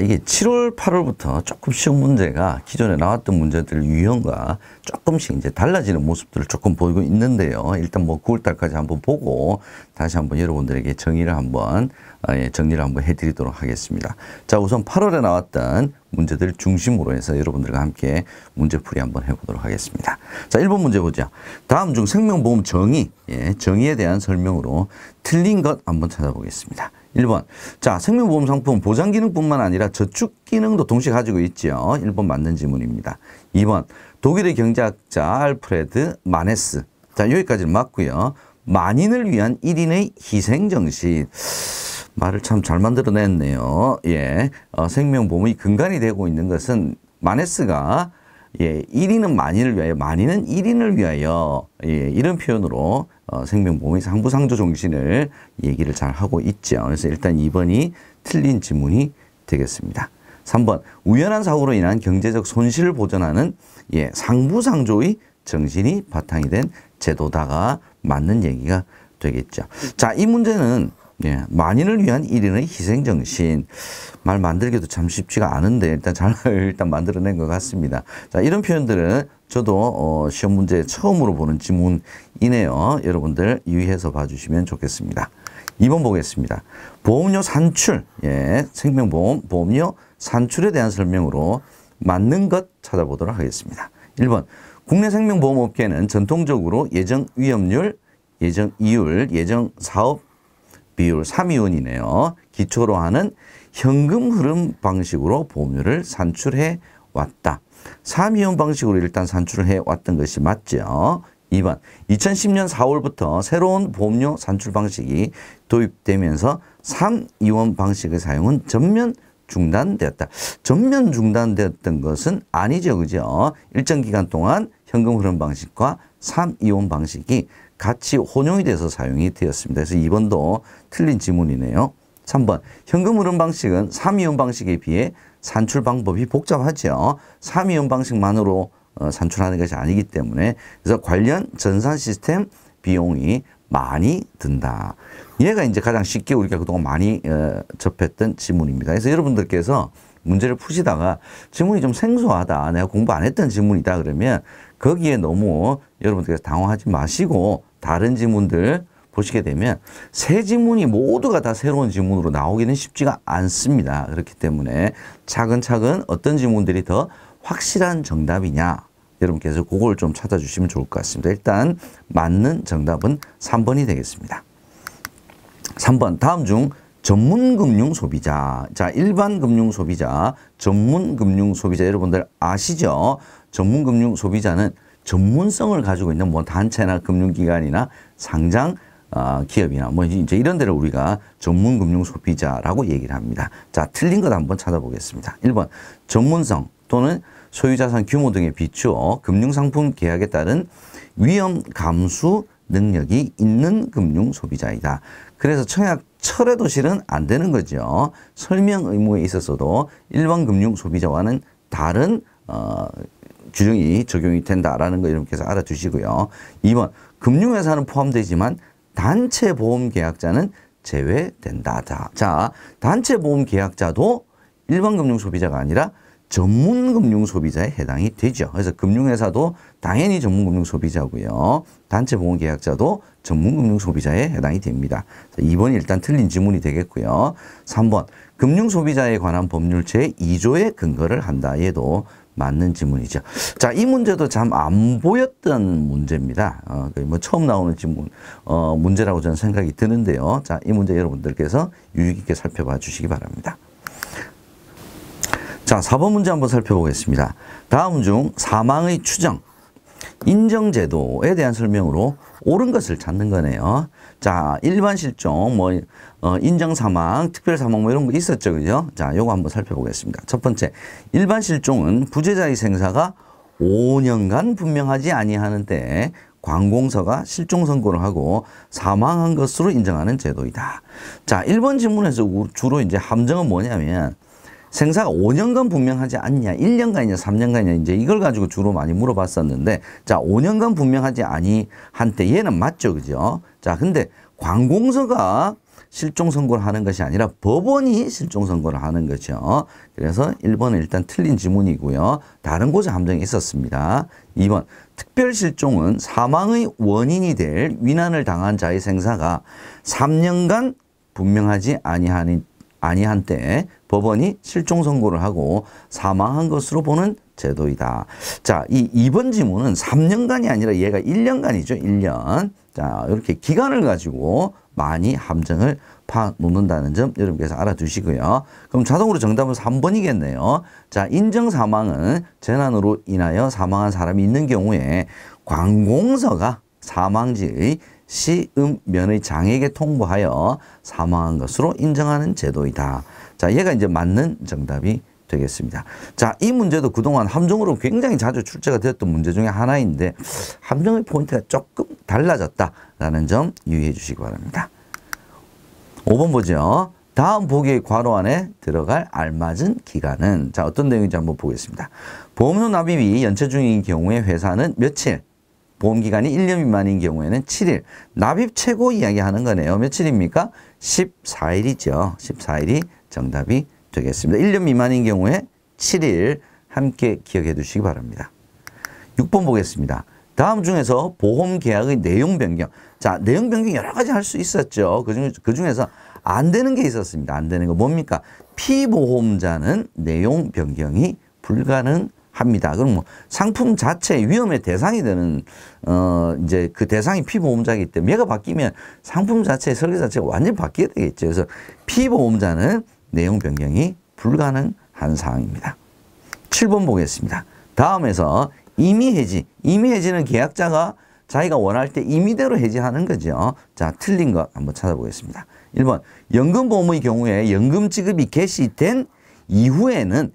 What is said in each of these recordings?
이게 7월, 8월부터 조금 시험 문제가 기존에 나왔던 문제들 유형과 조금씩 이제 달라지는 모습들을 조금 보이고 있는데요. 일단 뭐 9월 달까지 한번 보고 다시 한번 여러분들에게 정의를 한번 아, 예, 정리를 한번 해드리도록 하겠습니다. 자, 우선 8월에 나왔던 문제들 중심으로 해서 여러분들과 함께 문제풀이 한번 해보도록 하겠습니다. 자, 1번 문제 보죠. 다음 중 생명보험 정의, 예, 정의에 대한 설명으로 틀린 것 한번 찾아보겠습니다. 1번. 자, 생명보험 상품 보장 기능뿐만 아니라 저축 기능도 동시에 가지고 있지요. 1번 맞는 지문입니다. 2번. 독일의 경제학자 알프레드 마네스. 자, 여기까지는 맞고요. 만인을 위한 1인의 희생정신. 말을 참 잘 만들어냈네요. 예. 어, 생명보험이 근간이 되고 있는 것은 마네스가 예, 1인은 만인을 위하여, 만인은 1인을 위하여, 예, 이런 표현으로 어, 생명보험의 상부상조 정신을 얘기를 잘 하고 있죠. 그래서 일단 2번이 틀린 지문이 되겠습니다. 3번, 우연한 사고로 인한 경제적 손실을 보전하는 예, 상부상조의 정신이 바탕이 된 제도다가 맞는 얘기가 되겠죠. 자, 이 문제는 예, 만인을 위한 일인의 희생정신. 말 만들기도 참 쉽지가 않은데 일단 잘 일단 만들어낸 것 같습니다. 자, 이런 표현들은 저도 어, 시험 문제 처음으로 보는 지문이네요. 여러분들 유의해서 봐주시면 좋겠습니다. 2번 보겠습니다. 보험료 산출. 예, 생명보험, 보험료 산출에 대한 설명으로 맞는 것 찾아보도록 하겠습니다. 1번. 국내 생명보험업계는 전통적으로 예정 위험률, 예정 이율, 예정 사업 비율 3이온이네요. 기초로 하는 현금 흐름 방식으로 보험료를 산출해 왔다. 3이온 방식으로 일단 산출을 해 왔던 것이 맞죠. 2번 2010년 4월부터 새로운 보험료 산출 방식이 도입되면서 3이원 방식의 사용은 전면 중단되었다. 전면 중단되었던 것은 아니죠. 그죠? 일정 기간 동안 현금 흐름 방식과 3이원 방식이 같이 혼용이 돼서 사용이 되었습니다. 그래서 2번도 틀린 지문이네요. 3번 현금 흐름 방식은 3위원 방식에 비해 산출 방법이 복잡하죠. 3위원 방식만으로 어, 산출하는 것이 아니기 때문에 그래서 관련 전산 시스템 비용이 많이 든다. 얘가 이제 가장 쉽게 우리가 그동안 많이 어, 접했던 지문입니다. 그래서 여러분들께서 문제를 푸시다가 지문이 좀 생소하다. 내가 공부 안 했던 지문이다. 그러면 거기에 너무 여러분들께서 당황하지 마시고 다른 지문들 보시게 되면 새 지문이 모두가 다 새로운 지문으로 나오기는 쉽지가 않습니다. 그렇기 때문에 차근차근 어떤 지문들이 더 확실한 정답이냐 여러분께서 그걸 좀 찾아주시면 좋을 것 같습니다. 일단 맞는 정답은 3번이 되겠습니다. 3번 다음 중 전문 금융 소비자 자 일반 금융 소비자 전문 금융 소비자 여러분들 아시죠? 전문 금융 소비자는 전문성을 가지고 있는 뭐 단체나 금융기관이나 상장 어, 기업이나 뭐 이제 이런 데를 우리가 전문 금융 소비자라고 얘기를 합니다. 자, 틀린 것 한번 찾아보겠습니다. 1번 전문성 또는 소유자산 규모 등에 비추어 금융상품 계약에 따른 위험 감수 능력이 있는 금융 소비자이다. 그래서 청약 철회도 실은 안 되는 거죠. 설명 의무에 있어서도 일반 금융 소비자와는 다른 어, 규정이 적용이 된다라는 거 여러분께서 알아두시고요. 2번 금융회사는 포함되지만 단체 보험 계약자는 제외된다. 자, 자 단체 보험 계약자도 일반 금융 소비자가 아니라 전문 금융 소비자에 해당이 되죠. 그래서 금융회사도 당연히 전문 금융 소비자고요. 단체 보험 계약자도 전문 금융 소비자에 해당이 됩니다. 자, 2번이 일단 틀린 지문이 되겠고요. 3번 금융 소비자에 관한 법률 제2조의 근거를 한다. 해도 맞는 지문이죠. 자, 이 문제도 참 안 보였던 문제입니다. 어, 뭐 처음 나오는 지문, 어, 문제라고 저는 생각이 드는데요. 자, 이 문제 여러분들께서 유익있게 살펴봐 주시기 바랍니다. 자, 4번 문제 한번 살펴보겠습니다. 다음 중 사망의 추정, 인정제도에 대한 설명으로 옳은 것을 찾는 거네요. 자, 일반 실종, 뭐, 어, 인정 사망, 특별 사망 뭐 이런 거 있었죠. 그죠? 자, 요거 한번 살펴보겠습니다. 첫 번째, 일반 실종은 부재자의 생사가 5년간 분명하지 아니하는 때에 관공서가 실종 선고를 하고 사망한 것으로 인정하는 제도이다. 자, 1번 질문에서 주로 이제 함정은 뭐냐면 생사가 5년간 분명하지 않냐, 1년간이냐, 3년간이냐, 이제 이걸 가지고 주로 많이 물어봤었는데, 자, 5년간 분명하지 아니한 때 얘는 맞죠, 그죠? 자, 근데 관공서가 실종 선고를 하는 것이 아니라 법원이 실종 선고를 하는 거죠. 그래서 1번은 일단 틀린 지문이고요. 다른 곳에 함정이 있었습니다. 2번 특별 실종은 사망의 원인이 될 위난을 당한 자의 생사가 3년간 분명하지 아니하니 아니한 때 법원이 실종 선고를 하고 사망한 것으로 보는 제도이다. 자, 이 2번 지문은 3년간이 아니라 얘가 1년간이죠. 1년. 자, 이렇게 기간을 가지고 많이 함정을 파놓는다는 점 여러분께서 알아두시고요. 그럼 자동으로 정답은 3번이겠네요. 자, 인정 사망은 재난으로 인하여 사망한 사람이 있는 경우에 관공서가 사망지의 시음면의 장에게 통보하여 사망한 것으로 인정하는 제도이다. 자, 얘가 이제 맞는 정답이 되겠습니다. 자, 이 문제도 그동안 함정으로 굉장히 자주 출제가 되었던 문제 중에 하나인데 함정의 포인트가 조금 달라졌다라는 점 유의해 주시기 바랍니다. 5번 보죠. 다음 보기의 괄호 안에 들어갈 알맞은 기간은 자 어떤 내용인지 한번 보겠습니다. 보험료 납입이 연체 중인 경우에 회사는 며칠 보험기간이 1년 미만인 경우에는 7일 납입 최고 이야기하는 거네요. 며칠입니까? 14일이죠. 14일이 정답이 되겠습니다. 1년 미만인 경우에 7일 함께 기억해 두시기 바랍니다. 6번 보겠습니다. 다음 중에서 보험 계약의 내용 변경. 자, 내용 변경 여러 가지 할 수 있었죠. 그, 중, 그 중에서 안 되는 게 있었습니다. 안 되는 거 뭡니까? 피보험자는 내용 변경이 불가능합니다. 그럼 뭐 상품 자체 위험의 대상이 되는 어 이제 그 대상이 피보험자이기 때문에 얘가 바뀌면 상품 자체 설계 자체가 완전히 바뀌게 되겠죠. 그래서 피보험자는 내용 변경이 불가능한 사항입니다. 7번 보겠습니다. 다음에서 임의 해지. 임의 해지는 계약자가 자기가 원할 때 임의대로 해지하는 거죠. 자, 틀린 것 한번 찾아보겠습니다. 1번 연금보험의 경우에 연금 지급이 개시된 이후에는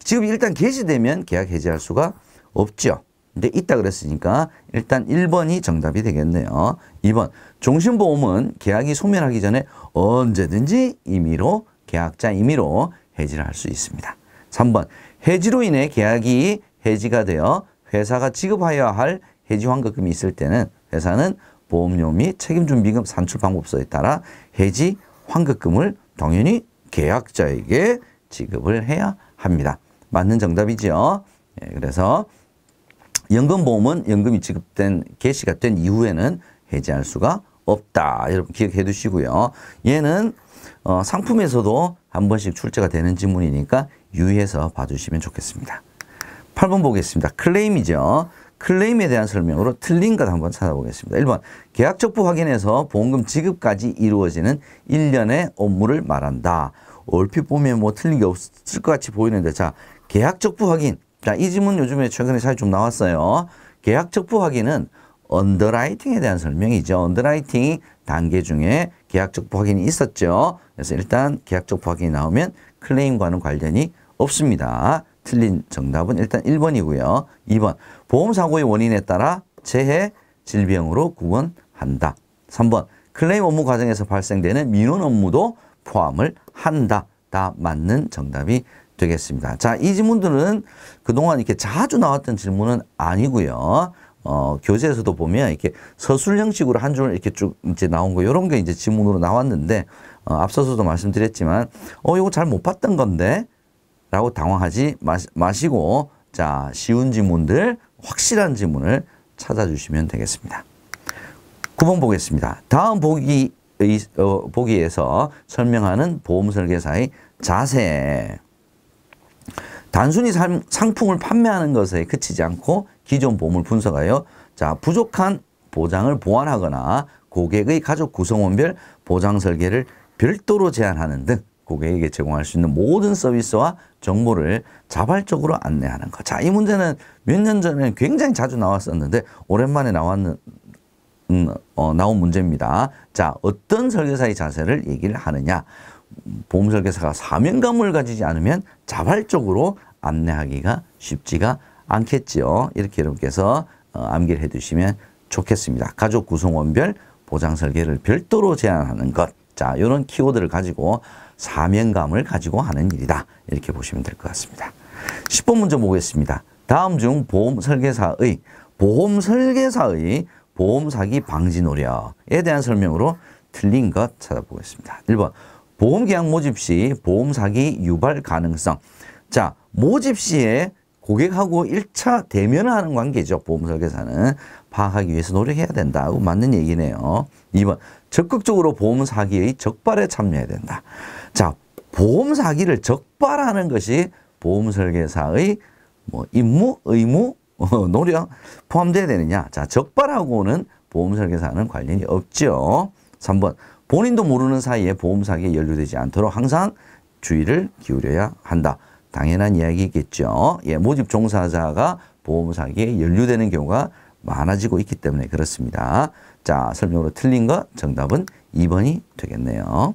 지급이 일단 개시되면 계약 해지할 수가 없죠. 근데 있다 그랬으니까 일단 1번이 정답이 되겠네요. 2번 종신보험은 계약이 소멸하기 전에 언제든지 임의로 계약자 임의로 해지를 할 수 있습니다. 3번 해지로 인해 계약이 해지가 되어 회사가 지급하여야 할 해지 환급금이 있을 때는 회사는 보험료 및 책임준비금 산출 방법서에 따라 해지 환급금을 당연히 계약자에게 지급을 해야 합니다. 맞는 정답이지요. 예, 그래서 연금보험은 연금이 지급된 개시가 된 이후에는 해지할 수가 없다. 여러분 기억해 두시고요. 얘는 어, 상품에서도 한 번씩 출제가 되는 지문이니까 유의해서 봐주시면 좋겠습니다. 8번 보겠습니다. 클레임이죠. 클레임에 대한 설명으로 틀린 것 한 번 찾아보겠습니다. 1번 계약적부 확인에서 보험금 지급까지 이루어지는 1년의 업무를 말한다. 얼핏 보면 뭐 틀린 게 없을 것 같이 보이는데 자 계약적부 확인 자이 지문 요즘에 최근에 잘 좀 나왔어요. 계약적부 확인은 언더라이팅에 대한 설명이죠. 언더라이팅 단계 중에 계약적부 확인이 있었죠. 그래서 일단 계약적 부확인이 나오면 클레임과는 관련이 없습니다. 틀린 정답은 일단 1번이고요. 2번 보험사고의 원인에 따라 재해 질병으로 구분한다. 3번 클레임 업무 과정에서 발생되는 민원 업무도 포함을 한다. 다 맞는 정답이 되겠습니다. 자, 이 질문들은 그동안 이렇게 자주 나왔던 질문은 아니고요. 어, 교재에서도 보면 이렇게 서술 형식으로 한 줄 이렇게 쭉 이제 나온 거 이런 게 이제 지문으로 나왔는데 어, 앞서서도 말씀드렸지만 어 이거 잘 못 봤던 건데 라고 당황하지 마시, 고자 쉬운 지문들 확실한 지문을 찾아주시면 되겠습니다. 9번 보겠습니다. 다음 보기 어, 보기에서 설명하는 보험 설계사의 자세 단순히 상, 상품을 판매하는 것에 그치지 않고 기존 보험을 분석하여 자 부족한 보장을 보완하거나 고객의 가족 구성원별 보장 설계를 별도로 제한하는 등 고객에게 제공할 수 있는 모든 서비스와 정보를 자발적으로 안내하는 것. 자, 이 문제는 몇 년 전에 굉장히 자주 나왔었는데 오랜만에 나왔는 음, 어, 나온 문제입니다. 자, 어떤 설계사의 자세를 얘기를 하느냐. 보험 설계사가 사명감을 가지지 않으면 자발적으로 안내하기가 쉽지가 않겠지요. 이렇게 여러분께서 어, 암기를 해 두시면 좋겠습니다. 가족 구성원별 보장 설계를 별도로 제안하는 것. 자, 이런 키워드를 가지고 사명감을 가지고 하는 일이다. 이렇게 보시면 될 것 같습니다. 10번 문제 보겠습니다. 다음 중 보험 설계사의 보험 설계사의 보험 사기 방지 노력에 대한 설명으로 틀린 것 찾아보겠습니다. 1번 보험 계약 모집 시 보험 사기 유발 가능성. 자, 모집 시에 고객하고 1차 대면을 하는 관계죠. 보험 설계사는 파악하기 위해서 노력해야 된다고 맞는 얘기네요. 2번 적극적으로 보험 사기의 적발에 참여해야 된다. 자, 보험 사기를 적발하는 것이 보험 설계사의 뭐 임무, 의무, 어, 노력 포함되어야 되느냐? 자, 적발하고는 보험 설계사는 관련이 없죠. 3번. 본인도 모르는 사이에 보험 사기에 연루되지 않도록 항상 주의를 기울여야 한다. 당연한 이야기겠죠. 예, 모집 종사자가 보험 사기에 연루되는 경우가 많아지고 있기 때문에 그렇습니다. 자, 설명으로 틀린 거 정답은 2번이 되겠네요.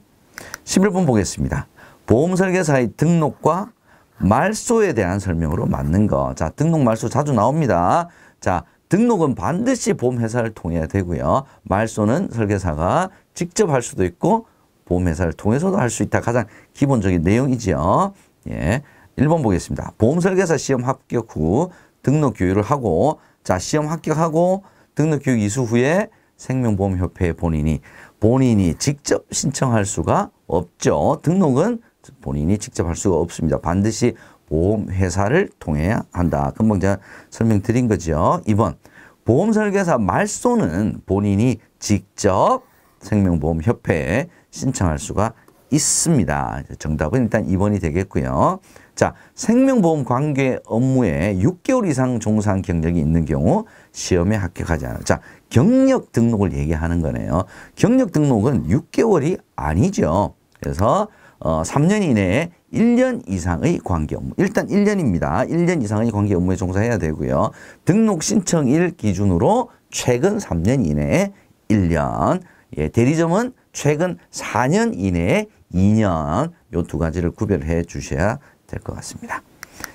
11번 보겠습니다. 보험설계사의 등록과 말소에 대한 설명으로 맞는 거. 자, 등록 말소 자주 나옵니다. 자, 등록은 반드시 보험회사를 통해야 되고요. 말소는 설계사가 직접 할 수도 있고 보험회사를 통해서도 할 수 있다. 가장 기본적인 내용이지요. 예. 1번 보겠습니다. 보험설계사 시험 합격 후 등록 교육을 하고 자, 시험 합격하고 등록 교육 이수 후에 생명보험협회에 본인이 본인이 직접 신청할 수가 없죠. 등록은 본인이 직접 할 수가 없습니다. 반드시 보험회사를 통해야 한다. 금방 제가 설명드린 거죠. 2번 보험설계사 말소는 본인이 직접 생명보험협회에 신청할 수가 있습니다. 정답은 일단 2번이 되겠고요. 자, 생명보험 관계 업무에 6개월 이상 종사한 경력이 있는 경우 시험에 합격하지 않아요. 자, 경력 등록을 얘기하는 거네요. 경력 등록은 6개월이 아니죠. 그래서 어, 3년 이내에 1년 이상의 관계 업무. 일단 1년입니다. 1년 이상의 관계 업무에 종사해야 되고요. 등록 신청일 기준으로 최근 3년 이내에 1년. 예, 대리점은 최근 4년 이내에 2년. 요 두 가지를 구별해 주셔야 될것 같습니다.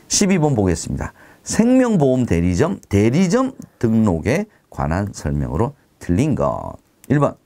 12번 보겠습니다. 생명보험 대리점, 대리점 등록에 관한 설명으로 틀린 것. 1번.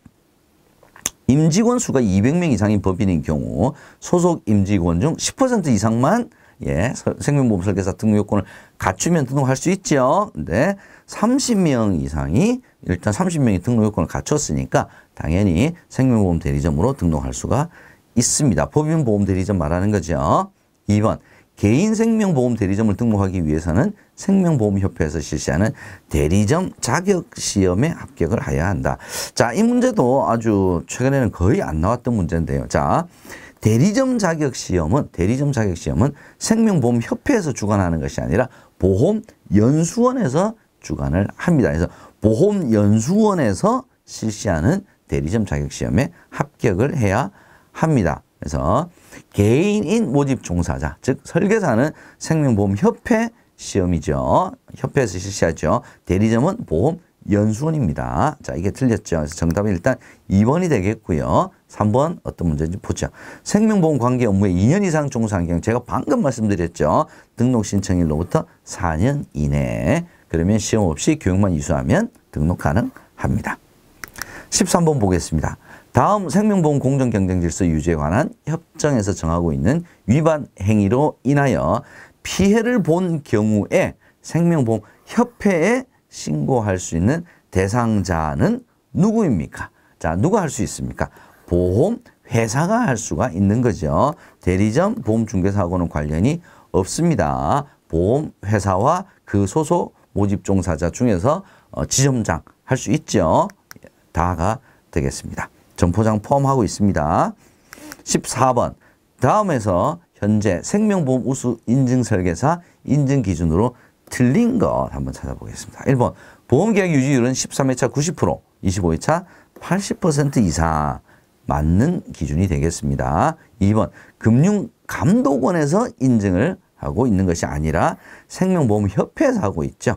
임직원 수가 200명 이상인 법인인 경우 소속 임직원 중 10% 이상만 예, 생명보험 설계사 등록 요건을 갖추면 등록할 수 있죠. 근데 30명 이상이 일단 30명이 등록 요건을 갖췄으니까 당연히 생명보험 대리점으로 등록할 수가 있습니다. 법인보험 대리점 말하는 거죠. 2번 개인 생명보험 대리점을 등록하기 위해서는 생명보험협회에서 실시하는 대리점 자격시험에 합격을 해야 한다. 자, 이 문제도 아주 최근에는 거의 안 나왔던 문제인데요. 자, 대리점 자격시험은, 대리점 자격시험은 생명보험협회에서 주관하는 것이 아니라 보험연수원에서 주관을 합니다. 그래서 보험연수원에서 실시하는 대리점 자격시험에 합격을 해야 합니다. 그래서 개인인 모집 종사자, 즉 설계사는 생명보험협회 시험이죠. 협회에서 실시하죠. 대리점은 보험 연수원입니다. 자, 이게 틀렸죠. 그래서 정답은 일단 2번이 되겠고요. 3번 어떤 문제인지 보죠. 생명보험 관계 업무에 2년 이상 종사한 경우 제가 방금 말씀드렸죠. 등록 신청일로부터 4년 이내에 그러면 시험 없이 교육만 이수하면 등록 가능합니다. 13번 보겠습니다. 다음 생명보험 공정경쟁질서 유지에 관한 협정에서 정하고 있는 위반 행위로 인하여 피해를 본 경우에 생명보험 협회에 신고할 수 있는 대상자는 누구입니까? 자, 누가 할 수 있습니까? 보험 회사가 할 수가 있는 거죠. 대리점 보험 중개사하고는 관련이 없습니다. 보험 회사와 그 소속 모집 종사자 중에서 어, 지점장 할 수 있죠. 예, 다가 되겠습니다. 정포장 포함하고 있습니다. 14번 다음에서 현재 생명보험 우수 인증 설계사 인증 기준으로 틀린 것 한번 찾아보겠습니다. 1번 보험계약 유지율은 13회차 90% 25회차 80% 이상 맞는 기준이 되겠습니다. 2번 금융감독원에서 인증을 하고 있는 것이 아니라 생명보험협회에서 하고 있죠.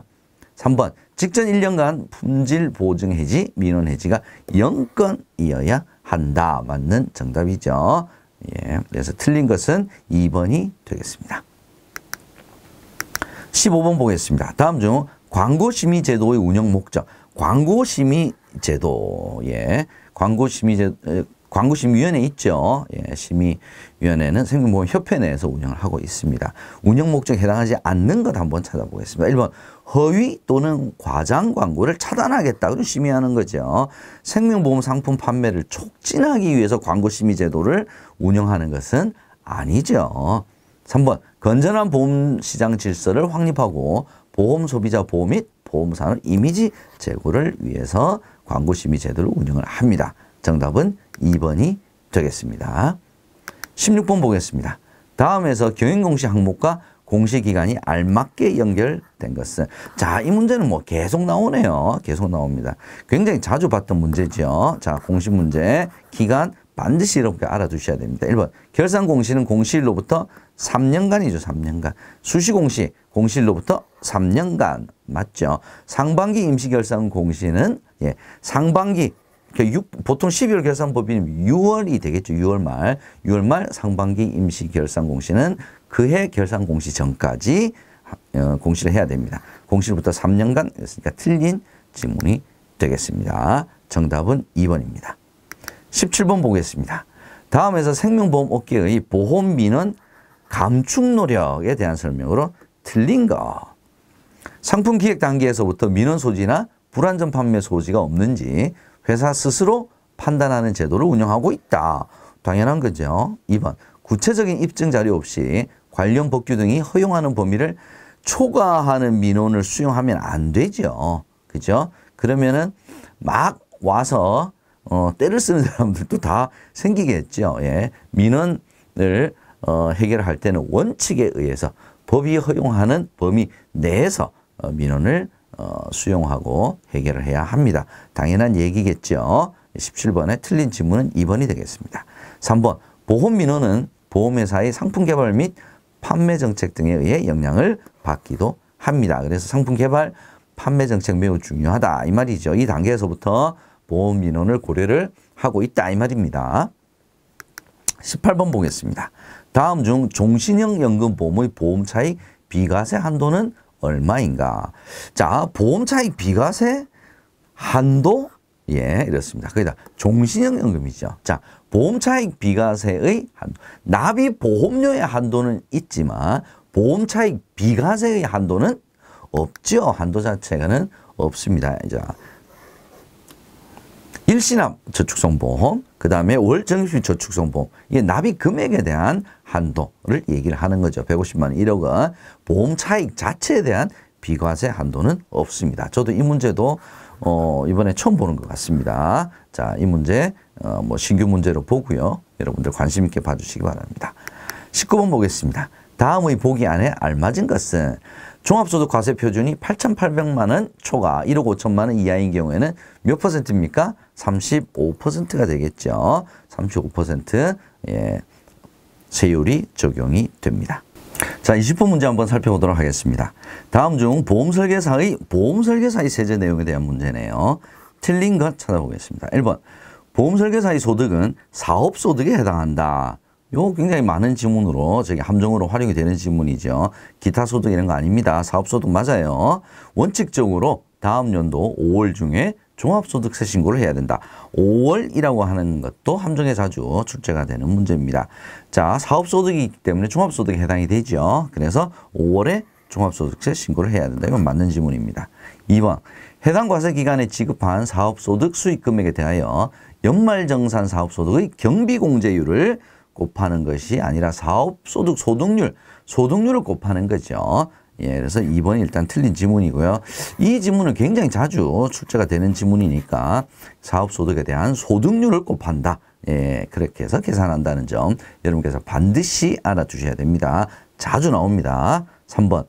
3번 직전 1년간 품질 보증 해지, 민원 해지가 0건이어야 한다. 맞는 정답이죠. 예, 그래서 틀린 것은 2번이 되겠습니다. 15번 보겠습니다. 다음 중 광고심의 제도의 운영 목적. 광고심의 제도. 예. 광고심의 제도. 광고심의위원회 있죠. 예, 심의위원회는 생명보험협회 내에서 운영을 하고 있습니다. 운영 목적에 해당하지 않는 것 한번 찾아보겠습니다. 1번 허위 또는 과장 광고를 차단하겠다고 심의하는 거죠. 생명보험 상품 판매를 촉진하기 위해서 광고심의 제도를 운영하는 것은 아니죠. 3번 건전한 보험시장 질서를 확립하고 보험 소비자 보험및 보험사는 이미지 제고를 위해서 광고심의 제도를 운영을 합니다. 정답은 2번이 되겠습니다. 16번 보겠습니다. 다음에서 경영공시 항목과 공시기간이 알맞게 연결된 것은 자, 이 문제는 뭐 계속 나오네요. 계속 나옵니다. 굉장히 자주 봤던 문제죠. 자, 공시 문제, 기간 반드시 이렇게 알아두셔야 됩니다. 1번, 결산공시는 공시일로부터 3년간이죠. 3년간. 수시공시, 공시일로부터 3년간. 맞죠? 상반기 임시결산 공시는 예, 상반기 6, 그러니까 보통 12월 결산법인 이면 6월이 되겠죠. 6월 말. 6월 말 상반기 임시 결산 공시는 그 해 결산 공시 전까지 어, 공시를 해야 됩니다. 공시로부터 3년간 했으니까 그러니까 틀린 질문이 되겠습니다. 정답은 2번입니다. 17번 보겠습니다. 다음에서 생명보험 업계의 보험비는 감축 노력에 대한 설명으로 틀린 거. 상품 기획 단계에서부터 민원 소지나 불안전 판매 소지가 없는지 회사 스스로 판단하는 제도를 운영하고 있다. 당연한 거죠. 2번 구체적인 입증 자료 없이 관련 법규 등이 허용하는 범위를 초과하는 민원을 수용하면 안 되죠. 그죠? 그러면은 막 와서 어, 때를 쓰는 사람들도 다 생기겠죠. 예. 민원을 어, 해결할 때는 원칙에 의해서 법이 허용하는 범위 내에서 어, 민원을 어, 수용하고 해결을 해야 합니다. 당연한 얘기겠죠. 17번에 틀린 질문은 2번이 되겠습니다. 3번 보험 민원은 보험회사의 상품 개발 및 판매 정책 등에 의해 영향을 받기도 합니다. 그래서 상품 개발, 판매 정책 매우 중요하다 이 말이죠. 이 단계에서부터 보험 민원을 고려를 하고 있다 이 말입니다. 18번 보겠습니다. 다음 중 종신형 연금보험의 보험 차익 비과세 한도는 얼마인가. 자, 보험차익 비과세 한도 예, 이렇습니다. 거기다 종신형 연금이죠. 자, 보험차익 비과세의 한도. 납입 보험료의 한도는 있지만 보험차익 비과세의 한도는 없죠. 한도 자체가는 없습니다. 자, 일시납 저축성보험, 그 다음에 월정식 저축성보험, 이게 납입 금액에 대한 한도를 얘기를 하는 거죠. 150만 원, 1억 원. 보험 차익 자체에 대한 비과세 한도는 없습니다. 저도 이 문제도 어, 이번에 처음 보는 것 같습니다. 자, 이 문제 어, 뭐 신규 문제로 보고요. 여러분들 관심 있게 봐주시기 바랍니다. 19번 보겠습니다. 다음의 보기 안에 알맞은 것은 종합소득과세 표준이 8,800만 원 초과 1억 5천만 원 이하인 경우에는 몇 퍼센트입니까? 35%가 되겠죠. 35%. 예. 세율이 적용이 됩니다. 자, 20번 문제 한번 살펴보도록 하겠습니다. 다음 중 보험설계사의 보험설계사의 세제 내용에 대한 문제네요. 틀린 것 찾아보겠습니다. 1번 보험설계사의 소득은 사업소득에 해당한다. 요 굉장히 많은 지문으로 저기 함정으로 활용이 되는 지문이죠. 기타 소득 이런 거 아닙니다. 사업 소득 맞아요. 원칙적으로 다음 연도 5월 중에 종합소득세 신고를 해야 된다. 5월이라고 하는 것도 함정에 자주 출제가 되는 문제입니다. 자, 사업소득이기 때문에 종합소득에 해당이 되죠. 그래서 5월에 종합소득세 신고를 해야 된다. 이건 맞는 지문입니다. 2번, 해당 과세기간에 지급한 사업소득 수익금액에 대하여 연말정산 사업소득의 경비공제율을 곱하는 것이 아니라 사업소득 소득률, 소득률을 곱하는 거죠. 예, 그래서 2번이 일단 틀린 지문이고요. 이 지문은 굉장히 자주 출제가 되는 지문이니까 사업소득에 대한 소득률을 곱한다. 예, 그렇게 해서 계산한다는 점 여러분께서 반드시 알아두셔야 됩니다. 자주 나옵니다. 3번.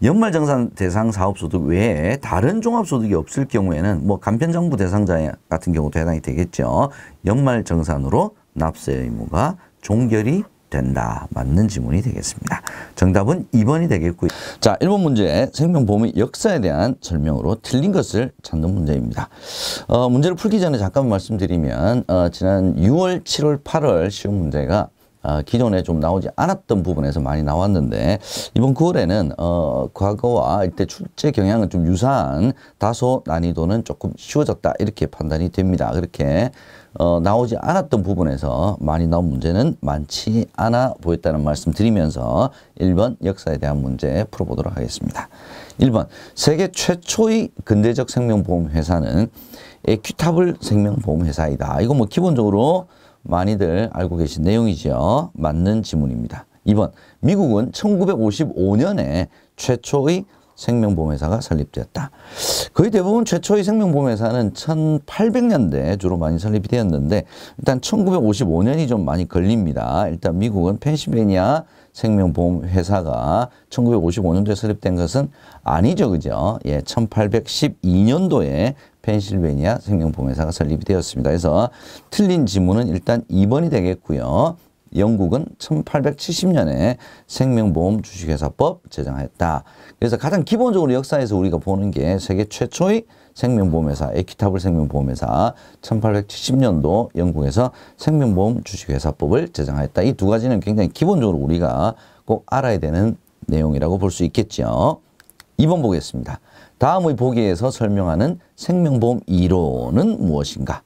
연말정산 대상 사업소득 외에 다른 종합소득이 없을 경우에는 뭐 간편정부 대상자 같은 경우도 해당이 되겠죠. 연말정산으로 납세 의무가 종결이 된다. 맞는 지문이 되겠습니다. 정답은 2번이 되겠고요. 자, 1번 문제 생명보험의 역사에 대한 설명으로 틀린 것을 찾는 문제입니다. 어, 문제를 풀기 전에 잠깐 말씀드리면 어, 지난 6월, 7월, 8월 시험 문제가 어, 기존에 좀 나오지 않았던 부분에서 많이 나왔는데 이번 9월에는 어, 과거와 이때 출제 경향은 좀 유사한 다소 난이도는 조금 쉬워졌다 이렇게 판단이 됩니다. 그렇게 어, 나오지 않았던 부분에서 많이 나온 문제는 많지 않아 보였다는 말씀 드리면서 1번 역사에 대한 문제 풀어보도록 하겠습니다. 1번 세계 최초의 근대적 생명보험 회사는 에큐타블 생명보험 회사이다. 이거 뭐 기본적으로 많이들 알고 계신 내용이죠 맞는 지문입니다. 2번 미국은 1955년에 최초의 생명보험회사가 설립되었다. 거의 대부분 최초의 생명보험회사는 1800년대 주로 많이 설립이 되었는데 일단 1955년이 좀 많이 걸립니다. 일단 미국은 펜실베니아 생명보험회사가 1955년도에 설립된 것은 아니죠. 그죠? 예, 1812년도에 펜실베니아 생명보험회사가 설립이 되었습니다. 그래서 틀린 지문은 일단 2번이 되겠고요. 영국은 1870년에 생명보험 주식회사법 제정하였다. 그래서 가장 기본적으로 역사에서 우리가 보는 게 세계 최초의 생명보험회사, 에키타블 생명보험회사 1870년도 영국에서 생명보험 주식회사법을 제정하였다. 이 두 가지는 굉장히 기본적으로 우리가 꼭 알아야 되는 내용이라고 볼 수 있겠죠. 2번 보겠습니다. 다음의 보기에서 설명하는 생명보험 이론은 무엇인가?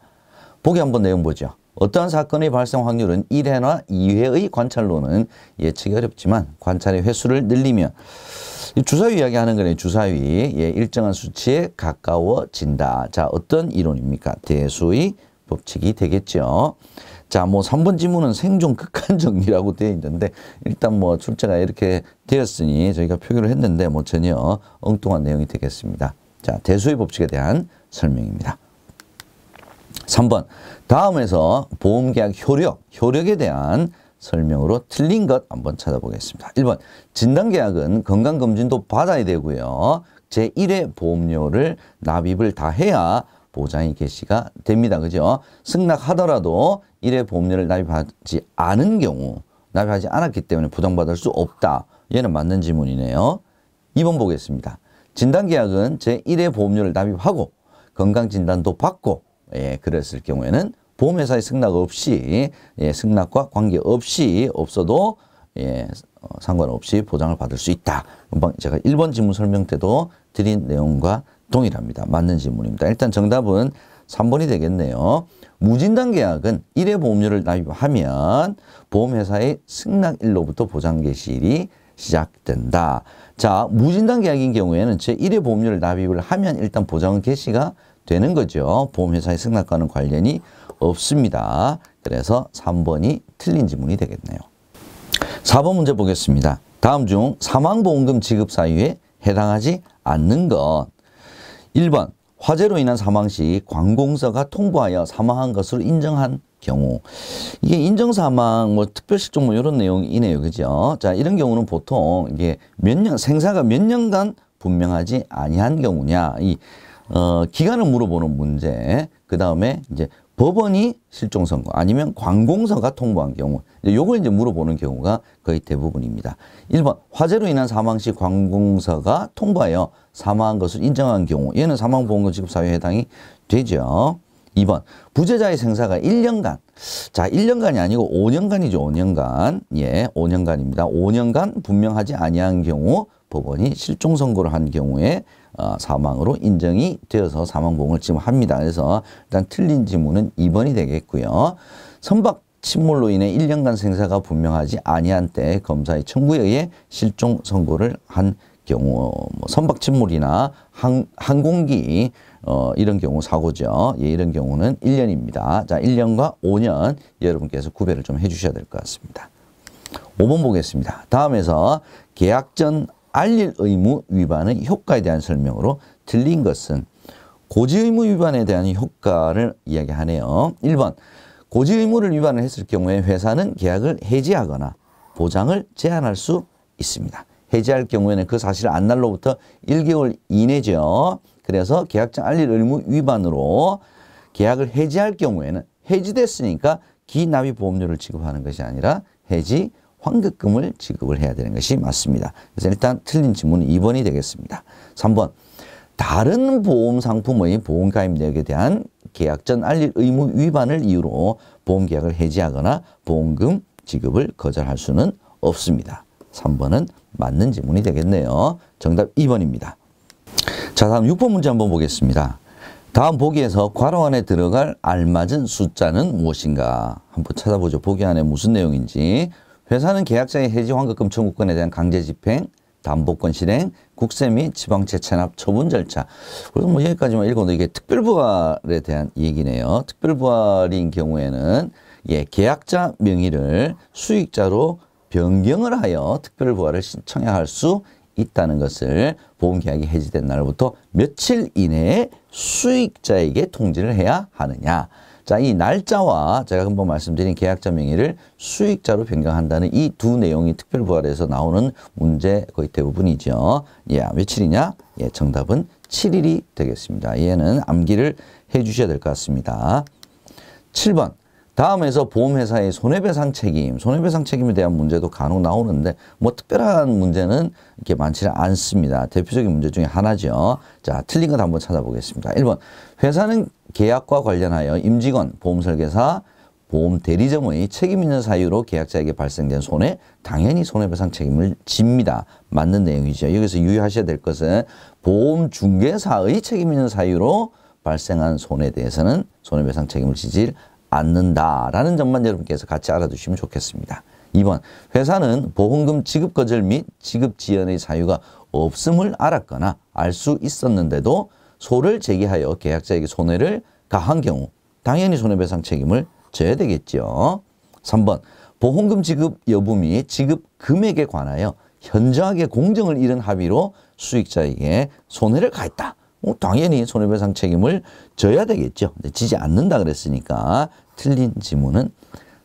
보기 한번 내용 보죠. 어떤 사건의 발생 확률은 1회나 2회의 관찰로는 예측이 어렵지만 관찰의 횟수를 늘리면 주사위 이야기하는 거네 주사위 예, 일정한 수치에 가까워진다. 자 어떤 이론입니까? 대수의 법칙이 되겠죠. 자, 뭐 3번 지문은 생존 극한 정리라고 되어 있는데 일단 뭐 출제가 이렇게 되었으니 저희가 표기를 했는데 뭐 전혀 엉뚱한 내용이 되겠습니다. 자, 대수의 법칙에 대한 설명입니다. 3번 다음에서 보험계약 효력, 효력에 대한 설명으로 틀린 것 한번 찾아보겠습니다. 1번 진단계약은 건강검진도 받아야 되고요. 제1회 보험료를 납입을 다 해야 보장이 개시가 됩니다. 그죠? 승낙하더라도 1회 보험료를 납입하지 않은 경우 납입하지 않았기 때문에 부담받을 수 없다. 얘는 맞는 지문이네요. 2번 보겠습니다. 진단계약은 제1회 보험료를 납입하고 건강진단도 받고 예, 그랬을 경우에는 보험회사의 승낙 없이 예, 승낙과 관계없이 없어도 예, 어, 상관없이 보장을 받을 수 있다. 금방 제가 1번 질문 설명 때도 드린 내용과 동일합니다. 맞는 질문입니다. 일단 정답은 3번이 되겠네요. 무진단 계약은 1회 보험료를 납입하면 보험회사의 승낙일로부터 보장 개시일이 시작된다. 자, 무진단 계약인 경우에는 제1회 보험료를 납입을 하면 일단 보장은 개시가 되는 거죠. 보험회사의 승낙과는 관련이 없습니다. 그래서 3번이 틀린 지문이 되겠네요. 4번 문제 보겠습니다. 다음 중 사망보험금 지급 사유에 해당하지 않는 것. 1번 화재로 인한 사망 시 관공서가 통보하여 사망한 것으로 인정한 경우 이게 인정사망 뭐 특별실종 뭐 이런 내용이네요 그죠 자 이런 경우는 보통 이게 몇 년 생사가 몇 년간 분명하지 아니한 경우냐 이 어, 기간을 물어보는 문제 그 다음에 이제 법원이 실종 선고 아니면 관공서가 통보한 경우 요걸 이제 물어보는 경우가 거의 대부분입니다. 1번 화재로 인한 사망 시 관공서가 통보하여 사망한 것을 인정한 경우 얘는 사망보험금지급사유에 해당이 되죠. 2번 부재자의 생사가 1년간 자 1년간이 아니고 5년간이죠 5년간 예 5년간입니다 5년간 분명하지 아니한 경우 법원이 실종 선고를 한 경우에 어, 사망으로 인정이 되어서 사망보험을 지금합니다 그래서 일단 틀린 지문은 2번이 되겠고요. 선박 침몰로 인해 1년간 생사가 분명하지 아니한 때 검사의 청구에 의해 실종 선고를 한 경우 뭐 선박 침몰이나 항, 항공기 어, 이런 경우 사고죠. 예, 이런 경우는 1년입니다. 자, 1년과 5년 여러분께서 구별을 좀 해주셔야 될 것 같습니다. 5번 보겠습니다. 다음에서 계약 전 알릴 의무 위반의 효과에 대한 설명으로 틀린 것은 고지의무 위반에 대한 효과를 이야기하네요. 1번 고지의무를 위반을 했을 경우에 회사는 계약을 해지하거나 보장을 제한할 수 있습니다. 해지할 경우에는 그 사실 안 날로부터 1개월 이내죠. 그래서 계약장 알릴 의무 위반으로 계약을 해지할 경우에는 해지됐으니까 기납입 보험료를 지급하는 것이 아니라 해지 환급금을 지급을 해야 되는 것이 맞습니다. 그래서 일단 틀린 질문은 2번이 되겠습니다. 3번 다른 보험 상품의 보험 가입 내역에 대한 계약 전 알릴 의무 위반을 이유로 보험 계약을 해지하거나 보험금 지급을 거절할 수는 없습니다. 3번은 맞는 질문이 되겠네요. 정답 2번입니다. 자, 다음 6번 문제 한번 보겠습니다. 다음 보기에서 괄호 안에 들어갈 알맞은 숫자는 무엇인가? 한번 찾아보죠. 보기 안에 무슨 내용인지. 회사는 계약자의 해지 환급금 청구권에 대한 강제 집행, 담보권 실행, 국세 및 지방 채체납 처분 절차. 그리고 뭐 여기까지만 읽어도 이게 특별부활에 대한 얘기네요. 특별부활인 경우에는 예, 계약자 명의를 수익자로 변경을 하여 특별부활을 신청할 해야수 있다는 것을 보험계약이 해지된 날부터 며칠 이내에 수익자에게 통지를 해야 하느냐. 자, 이 날짜와 제가 금방 말씀드린 계약자 명의를 수익자로 변경한다는 이 두 내용이 특별 부활에서 나오는 문제 거의 대부분이죠. 예, 며칠이냐? 예, 정답은 7일이 되겠습니다. 얘는 암기를 해 주셔야 될 것 같습니다. 7번. 다음에서 보험회사의 손해배상 책임, 손해배상 책임에 대한 문제도 간혹 나오는데 뭐 특별한 문제는 이렇게 많지는 않습니다. 대표적인 문제 중에 하나죠. 자, 틀린 것 한번 찾아보겠습니다. 1번, 회사는 계약과 관련하여 임직원, 보험설계사, 보험 대리점의 책임 있는 사유로 계약자에게 발생된 손해 당연히 손해배상 책임을 집니다. 맞는 내용이죠. 여기서 유의하셔야 될 것은 보험 중개사의 책임 있는 사유로 발생한 손해에 대해서는 손해배상 책임을 지질 않는다라는 점만 여러분께서 같이 알아두시면 좋겠습니다. 2번 회사는 보험금 지급 거절 및 지급 지연의 사유가 없음을 알았거나 알 수 있었는데도 소를 제기하여 계약자에게 손해를 가한 경우 당연히 손해배상 책임을 져야 되겠죠요 3번 보험금 지급 여부 및 지급 금액에 관하여 현저하게 공정을 잃은 합의로 수익자에게 손해를 가했다. 뭐 당연히 손해배상 책임을 져야 되겠죠. 지지 않는다 그랬으니까 틀린 지문은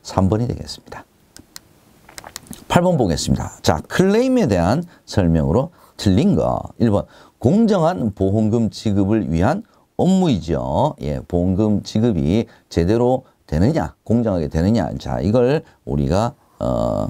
3번이 되겠습니다. 8번 보겠습니다. 자, 클레임에 대한 설명으로 틀린 거. 1번, 공정한 보험금 지급을 위한 업무이죠. 예, 보험금 지급이 제대로 되느냐, 공정하게 되느냐. 자, 이걸 우리가, 어,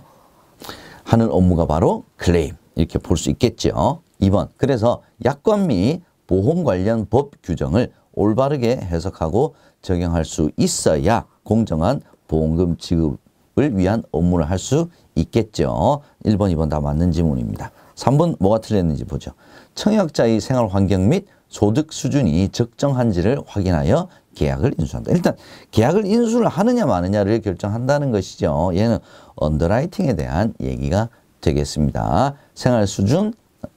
하는 업무가 바로 클레임. 이렇게 볼 수 있겠죠. 2번, 그래서 약관 및 보험 관련 법 규정을 올바르게 해석하고 적용할 수 있어야 공정한 보험금 지급을 위한 업무를 할 수 있겠죠. 1번, 2번 다 맞는 질문입니다 3번 뭐가 틀렸는지 보죠. 청약자의 생활 환경 및 소득 수준이 적정한지를 확인하여 계약을 인수한다. 일단 계약을 인수를 하느냐 마느냐를 결정한다는 것이죠. 얘는 언더라이팅에 대한 얘기가 되겠습니다. 생활 수준,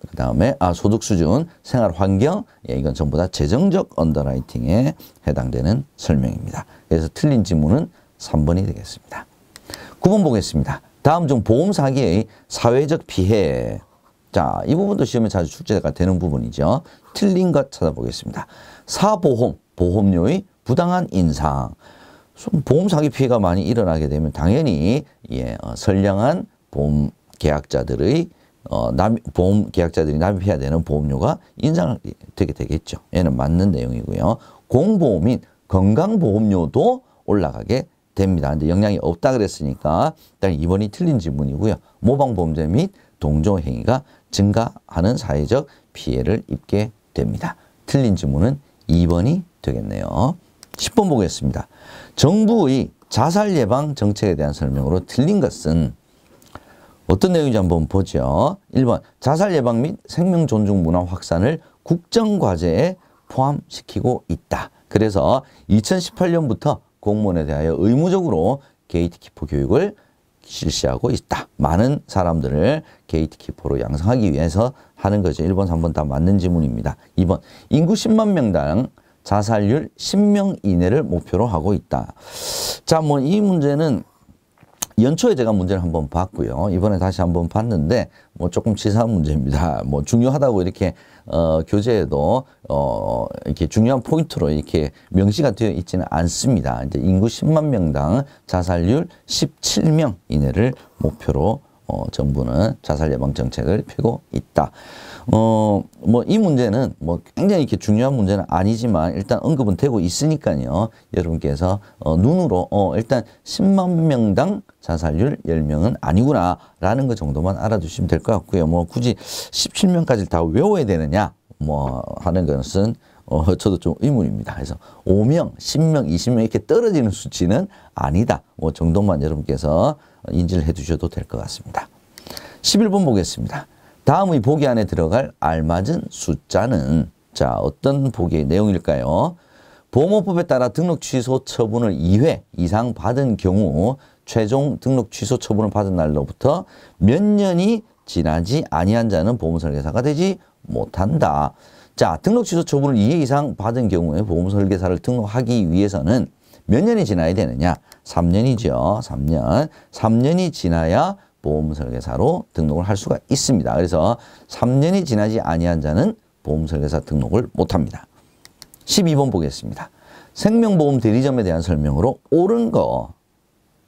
그 다음에 아 소득 수준, 생활 환경 예, 이건 전부 다 재정적 언더라이팅에 해당되는 설명입니다. 그래서 틀린 지문은 3번이 되겠습니다. 9번 보겠습니다. 다음 중 보험 사기의 사회적 피해. 자, 이 부분도 시험에 자주 출제가 되는 부분이죠. 틀린 것 찾아보겠습니다. 사보험, 보험료의 부당한 인상. 보험 사기 피해가 많이 일어나게 되면 당연히 예, 어, 선량한 보험 계약자들의 어, 남, 보험 계약자들이 납입해야 되는 보험료가 인상되게 되겠죠. 얘는 맞는 내용이고요. 공보험인 건강보험료도 올라가게 됩니다. 근데 영향이 없다 그랬으니까 일단 2번이 틀린 질문이고요. 모방범죄 및 동조행위가 증가하는 사회적 피해를 입게 됩니다. 틀린 질문은 2번이 되겠네요. 10번 보겠습니다. 정부의 자살 예방 정책에 대한 설명으로 틀린 것은 어떤 내용인지 한번 보죠. 1번 자살 예방 및 생명 존중 문화 확산을 국정과제에 포함시키고 있다. 그래서 2018년부터 공무원에 대하여 의무적으로 게이트키퍼 교육을 실시하고 있다. 많은 사람들을 게이트키퍼로 양성하기 위해서 하는 거죠. 1번, 3번 다 맞는 지문입니다. 2번, 인구 10만 명당 자살률 10명 이내를 목표로 하고 있다. 자, 뭐 이 문제는 연초에 제가 문제를 한번 봤고요. 이번에 다시 한번 봤는데 뭐 조금 치사한 문제입니다. 뭐 중요하다고 이렇게 어 교재에도 어 이렇게 중요한 포인트로 이렇게 명시가 되어 있지는 않습니다. 이제 인구 10만 명당 자살률 17명 이내를 목표로 어 정부는 자살 예방 정책을 펴고 있다. 어, 뭐 이 문제는 뭐 굉장히 이렇게 중요한 문제는 아니지만 일단 언급은 되고 있으니까요. 여러분께서 어, 눈으로 어, 일단 10만 명당 자살률 10명은 아니구나라는 것 정도만 알아두시면 될 것 같고요. 뭐 굳이 17명까지 다 외워야 되느냐 뭐 하는 것은 어, 저도 좀 의문입니다. 그래서 5명, 10명, 20명 이렇게 떨어지는 수치는 아니다. 뭐 정도만 여러분께서 인지를 해주셔도될 것 같습니다. 11번 보겠습니다. 다음의 보기 안에 들어갈 알맞은 숫자는 자 어떤 보기의 내용일까요? 보험업법에 따라 등록 취소 처분을 2회 이상 받은 경우 최종 등록 취소 처분을 받은 날로부터 몇 년이 지나지 아니한 자는 보험설계사가 되지 못한다. 자, 등록 취소 처분을 2회 이상 받은 경우에 보험설계사를 등록하기 위해서는 몇 년이 지나야 되느냐? 3년이죠. 3년. 3년이 지나야 보험설계사로 등록을 할 수가 있습니다. 그래서 3년이 지나지 아니한 자는 보험설계사 등록을 못합니다. 12번 보겠습니다. 생명보험 대리점에 대한 설명으로 옳은 거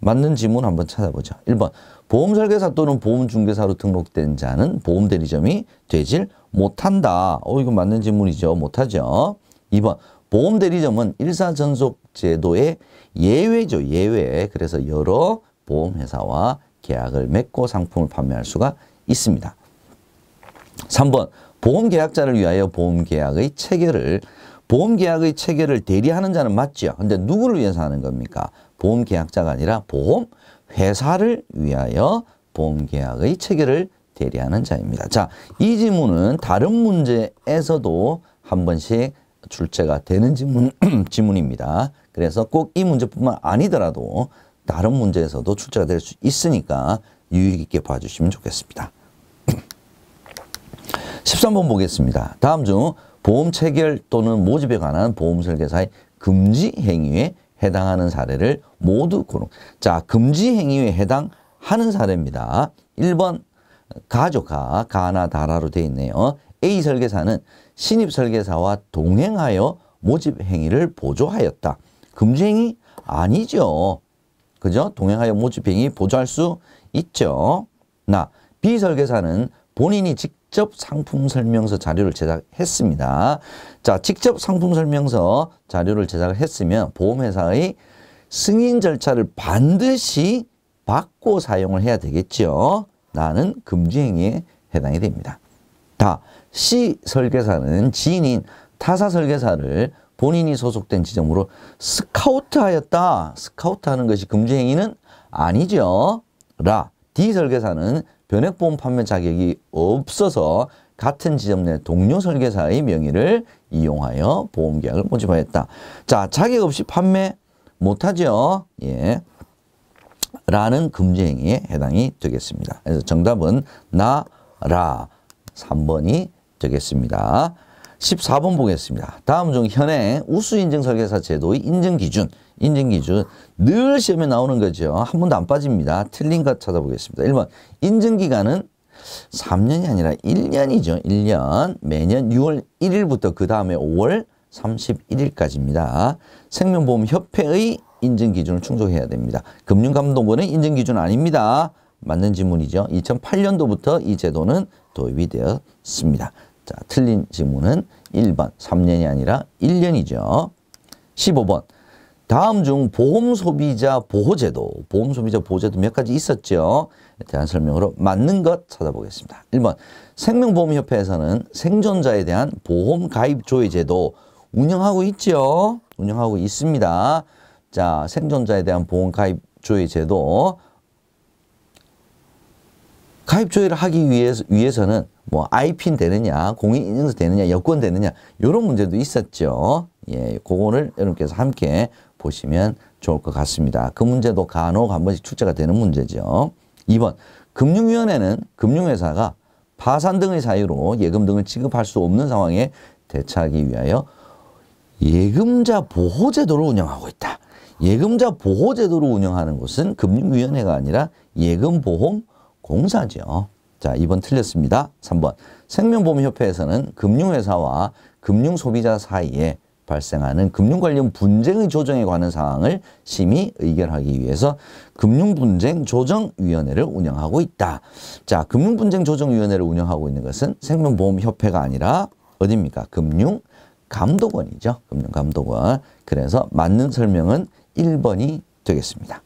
맞는 지문 한번 찾아보죠. 1번 보험설계사 또는 보험중개사로 등록된 자는 보험대리점이 되질 못한다. 어 이거 맞는 지문이죠. 못하죠. 2번 보험대리점은 일사전속제도의 예외죠. 예외. 그래서 여러 보험회사와 계약을 맺고 상품을 판매할 수가 있습니다. 3번 보험계약자를 위하여 보험계약의 체결을 보험계약의 체결을 대리하는 자는 맞죠. 근데 누구를 위해서 하는 겁니까? 보험계약자가 아니라 보험회사를 위하여 보험계약의 체결을 대리하는 자입니다. 자, 이 지문은 다른 문제에서도 한 번씩 출제가 되는 지문, 지문입니다. 그래서 꼭 이 문제뿐만 아니더라도 다른 문제에서도 출제가 될 수 있으니까 유익 있게 봐주시면 좋겠습니다. 13번 보겠습니다. 다음 중 보험 체결 또는 모집에 관한 보험 설계사의 금지 행위에 해당하는 사례를 모두 고른. 자, 금지 행위에 해당하는 사례입니다. 1번 가족가 가나 다라로 되어 있네요. A 설계사는 신입 설계사와 동행하여 모집 행위를 보조하였다. 금지 행위 아니죠. 그죠? 동행하여 모집행위 보조할 수 있죠. 나 비설계사는 본인이 직접 상품 설명서 자료를 제작했습니다. 자, 직접 상품 설명서 자료를 제작을 했으면 보험회사의 승인 절차를 반드시 받고 사용을 해야 되겠죠. 나는 금지행위에 해당이 됩니다. 다, C 설계사는 지인인 타사 설계사를 본인이 소속된 지점으로 스카우트하였다. 스카우트하는 것이 금지행위는 아니죠. 라. D 설계사는 변액보험 판매 자격이 없어서 같은 지점 내 동료 설계사의 명의를 이용하여 보험계약을 모집하였다. 자, 자격 없이 판매 못하죠. 예. 라는 금지행위에 해당이 되겠습니다. 그래서 정답은 나, 라 3번이 되겠습니다. 14번 보겠습니다. 다음 중 현행 우수인증 설계사 제도의 인증 기준, 인증 기준 늘 시험에 나오는 거죠. 한 번도 안 빠집니다. 틀린 것 찾아보겠습니다. 1번 인증 기간은 3년이 아니라 1년이죠. 1년 매년 6월 1일부터 그 다음에 5월 31일까지입니다. 생명보험협회의 인증 기준을 충족해야 됩니다. 금융감독원의 인증 기준 아닙니다. 맞는 지문이죠. 2008년도부터 이 제도는 도입이 되었습니다. 자, 틀린 질문은 1번 3년이 아니라 1년이죠. 15번 다음 중 보험소비자 보호제도, 보험소비자 보호제도 몇 가지 있었죠. 대한 설명으로 맞는 것 찾아보겠습니다. 1번 생명보험협회에서는 생존자에 대한 보험가입조회제도 운영하고 있죠. 운영하고 있습니다. 자, 생존자에 대한 보험가입조회제도 가입조회를 하기 위해서, 위해서는 뭐 IP는 되느냐, 공인인증서 되느냐, 여권 되느냐 이런 문제도 있었죠. 예, 그거를 여러분께서 함께 보시면 좋을 것 같습니다. 그 문제도 간혹 한 번씩 출제가 되는 문제죠. 2번, 금융위원회는 금융회사가 파산 등의 사유로 예금 등을 지급할 수 없는 상황에 대처하기 위하여 예금자 보호제도를 운영하고 있다. 예금자 보호제도를 운영하는 곳은 금융위원회가 아니라 예금보험공사죠. 자, 2번 틀렸습니다. 3번. 생명보험협회에서는 금융회사와 금융소비자 사이에 발생하는 금융 관련 분쟁의 조정에 관한 사항을 심의 의결하기 위해서 금융분쟁조정위원회를 운영하고 있다. 자, 금융분쟁조정위원회를 운영하고 있는 것은 생명보험협회가 아니라 어디입니까? 금융감독원이죠. 금융감독원. 그래서 맞는 설명은 1번이 되겠습니다.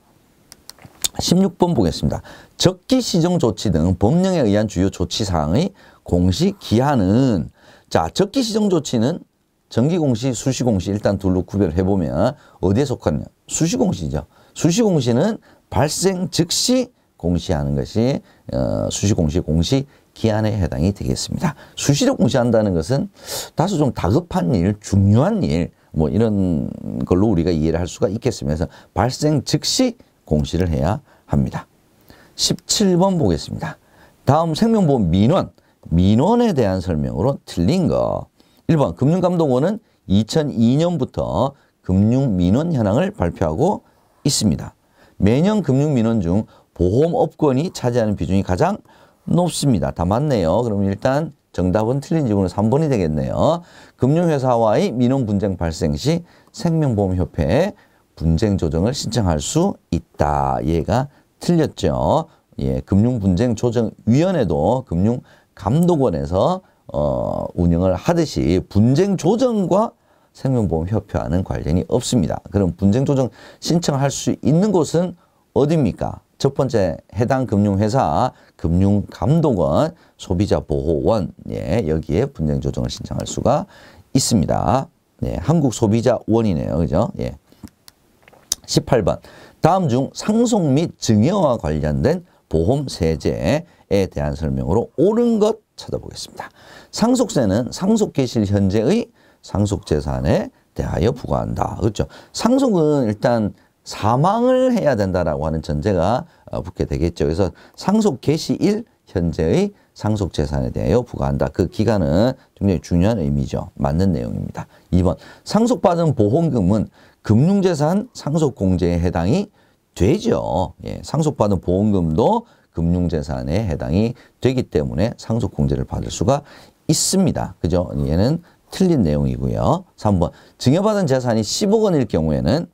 16번 보겠습니다. 적기 시정 조치 등 법령에 의한 주요 조치 사항의 공시 기한은 자 적기 시정 조치는 정기공시, 수시공시 일단 둘로 구별해 보면 어디에 속하냐? 수시공시죠. 수시공시는 발생 즉시 공시하는 것이 어, 수시공시 공시 기한에 해당이 되겠습니다. 수시로 공시한다는 것은 다소 좀 다급한 일, 중요한 일, 뭐 이런 걸로 우리가 이해를 할 수가 있겠습니다. 서 발생 즉시 공시를 해야 합니다. 17번 보겠습니다. 다음 생명보험 민원, 민원에 대한 설명으로 틀린 거. 1번 금융감독원은 2002년부터 금융민원 현황을 발표하고 있습니다. 매년 금융민원 중 보험업권이 차지하는 비중이 가장 높습니다. 다 맞네요. 그럼 일단 정답은 틀린 지문은 3번이 되겠네요. 금융회사와의 민원 분쟁 발생 시 생명보험협회에 분쟁 조정을 신청할 수 있다. 얘가 틀렸죠. 예, 금융분쟁조정위원회도 금융감독원에서 어, 운영을 하듯이 분쟁조정과 생명보험 협회와는 관련이 없습니다. 그럼 분쟁조정 신청할 수 있는 곳은 어디입니까? 첫 번째 해당 금융회사, 금융감독원, 소비자보호원 예, 여기에 분쟁조정을 신청할 수가 있습니다. 네, 한국소비자원이네요. 그죠? 예. 18번 다음 중 상속 및 증여와 관련된 보험세제에 대한 설명으로 옳은 것 찾아보겠습니다. 상속세는 상속 개실 현재의 상속재산에 대하여 부과한다. 그렇죠. 상속은 일단 사망을 해야 된다라고 하는 전제가 어, 붙게 되겠죠. 그래서 상속 개시일 현재의 상속 재산에 대하여 부과한다. 그 기간은 굉장히 중요한 의미죠. 맞는 내용입니다. 2번 상속받은 보험금은 금융재산 상속공제에 해당이 되죠. 예, 상속받은 보험금도 금융재산에 해당이 되기 때문에 상속공제를 받을 수가 있습니다. 그죠? 얘는 틀린 내용이고요. 3번 증여받은 재산이 10억 원일 경우에는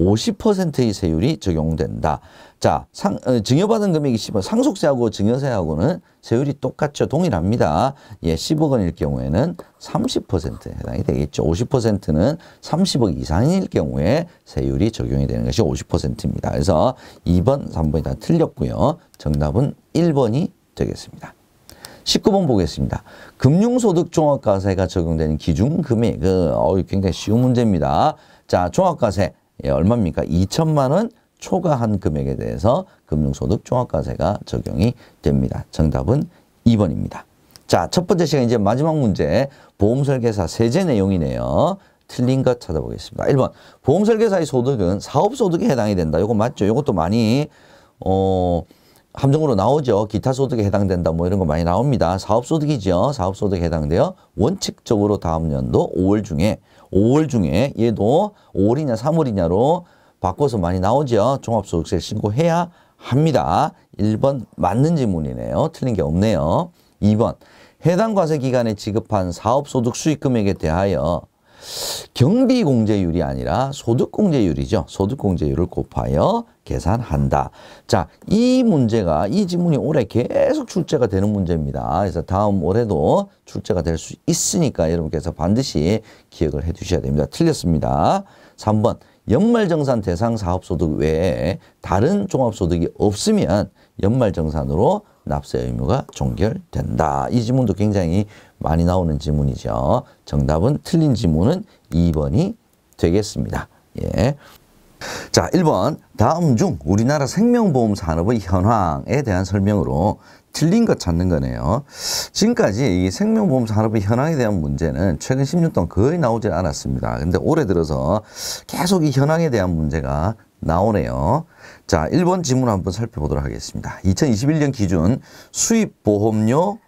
50%의 세율이 적용된다. 자, 상, 어, 증여받은 금액이 10억, 상속세하고 증여세하고는 세율이 똑같죠. 동일합니다. 예, 10억 원일 경우에는 30%에 해당이 되겠죠. 50%는 30억 이상일 경우에 세율이 적용이 되는 것이 50%입니다. 그래서 2번, 3번이 다 틀렸고요. 정답은 1번이 되겠습니다. 19번 보겠습니다. 금융소득 종합과세가 적용되는 기준 금액은 어, 굉장히 쉬운 문제입니다. 자, 종합과세 예, 얼마입니까? 2천만 원 초과한 금액에 대해서 금융소득 종합과세가 적용이 됩니다. 정답은 2번입니다. 자, 첫 번째 시간 이제 마지막 문제 보험설계사 세제 내용이네요. 틀린 것 찾아보겠습니다. 1번 보험설계사의 소득은 사업소득에 해당이 된다. 이거 맞죠? 이것도 많이 어 함정으로 나오죠. 기타 소득에 해당된다 뭐 이런 거 많이 나옵니다. 사업소득이죠. 사업소득에 해당되어 원칙적으로 다음 연도 5월 중에 5월 중에 얘도 5월이냐 3월이냐로 바꿔서 많이 나오죠. 종합소득세 신고해야 합니다. 1번 맞는 질문이네요. 틀린 게 없네요. 2번 해당 과세 기간에 지급한 사업소득 수익금액에 대하여 경비공제율이 아니라 소득공제율이죠. 소득공제율을 곱하여 계산한다. 자, 이 문제가 이 지문이 올해 계속 출제가 되는 문제입니다. 그래서 다음 올해도 출제가 될 수 있으니까 여러분께서 반드시 기억을 해 두셔야 됩니다. 틀렸습니다. 3번 연말정산 대상 사업소득 외에 다른 종합소득이 없으면 연말정산으로 납세 의무가 종결된다. 이 지문도 굉장히 많이 나오는 지문이죠. 정답은 틀린 지문은 2번이 되겠습니다. 예. 자, 1번 다음 중 우리나라 생명보험 산업의 현황에 대한 설명으로 틀린 것 찾는 거네요. 지금까지 이 생명보험 산업의 현황에 대한 문제는 최근 10년 동안 거의 나오지 않았습니다. 근데 올해 들어서 계속 이 현황에 대한 문제가 나오네요. 자, 1번 지문 한번 살펴보도록 하겠습니다. 2021년 기준 수입보험료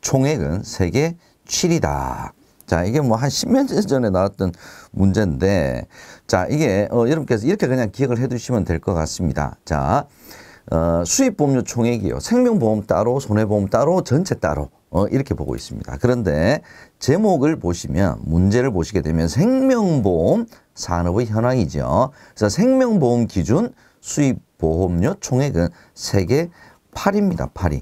총액은 세계 7이다. 자, 이게 뭐 한1 0년 전에 나왔던 문제인데, 자, 이게, 어, 여러분께서 이렇게 그냥 기억을 해 두시면 될 것 같습니다. 자, 어, 수입보험료 총액이요. 생명보험 따로, 손해보험 따로, 전체 따로. 어, 이렇게 보고 있습니다. 그런데 제목을 보시면, 문제를 보시게 되면 생명보험 산업의 현황이죠. 그래서 생명보험 기준 수입보험료 총액은 세계 8입니다. 8이.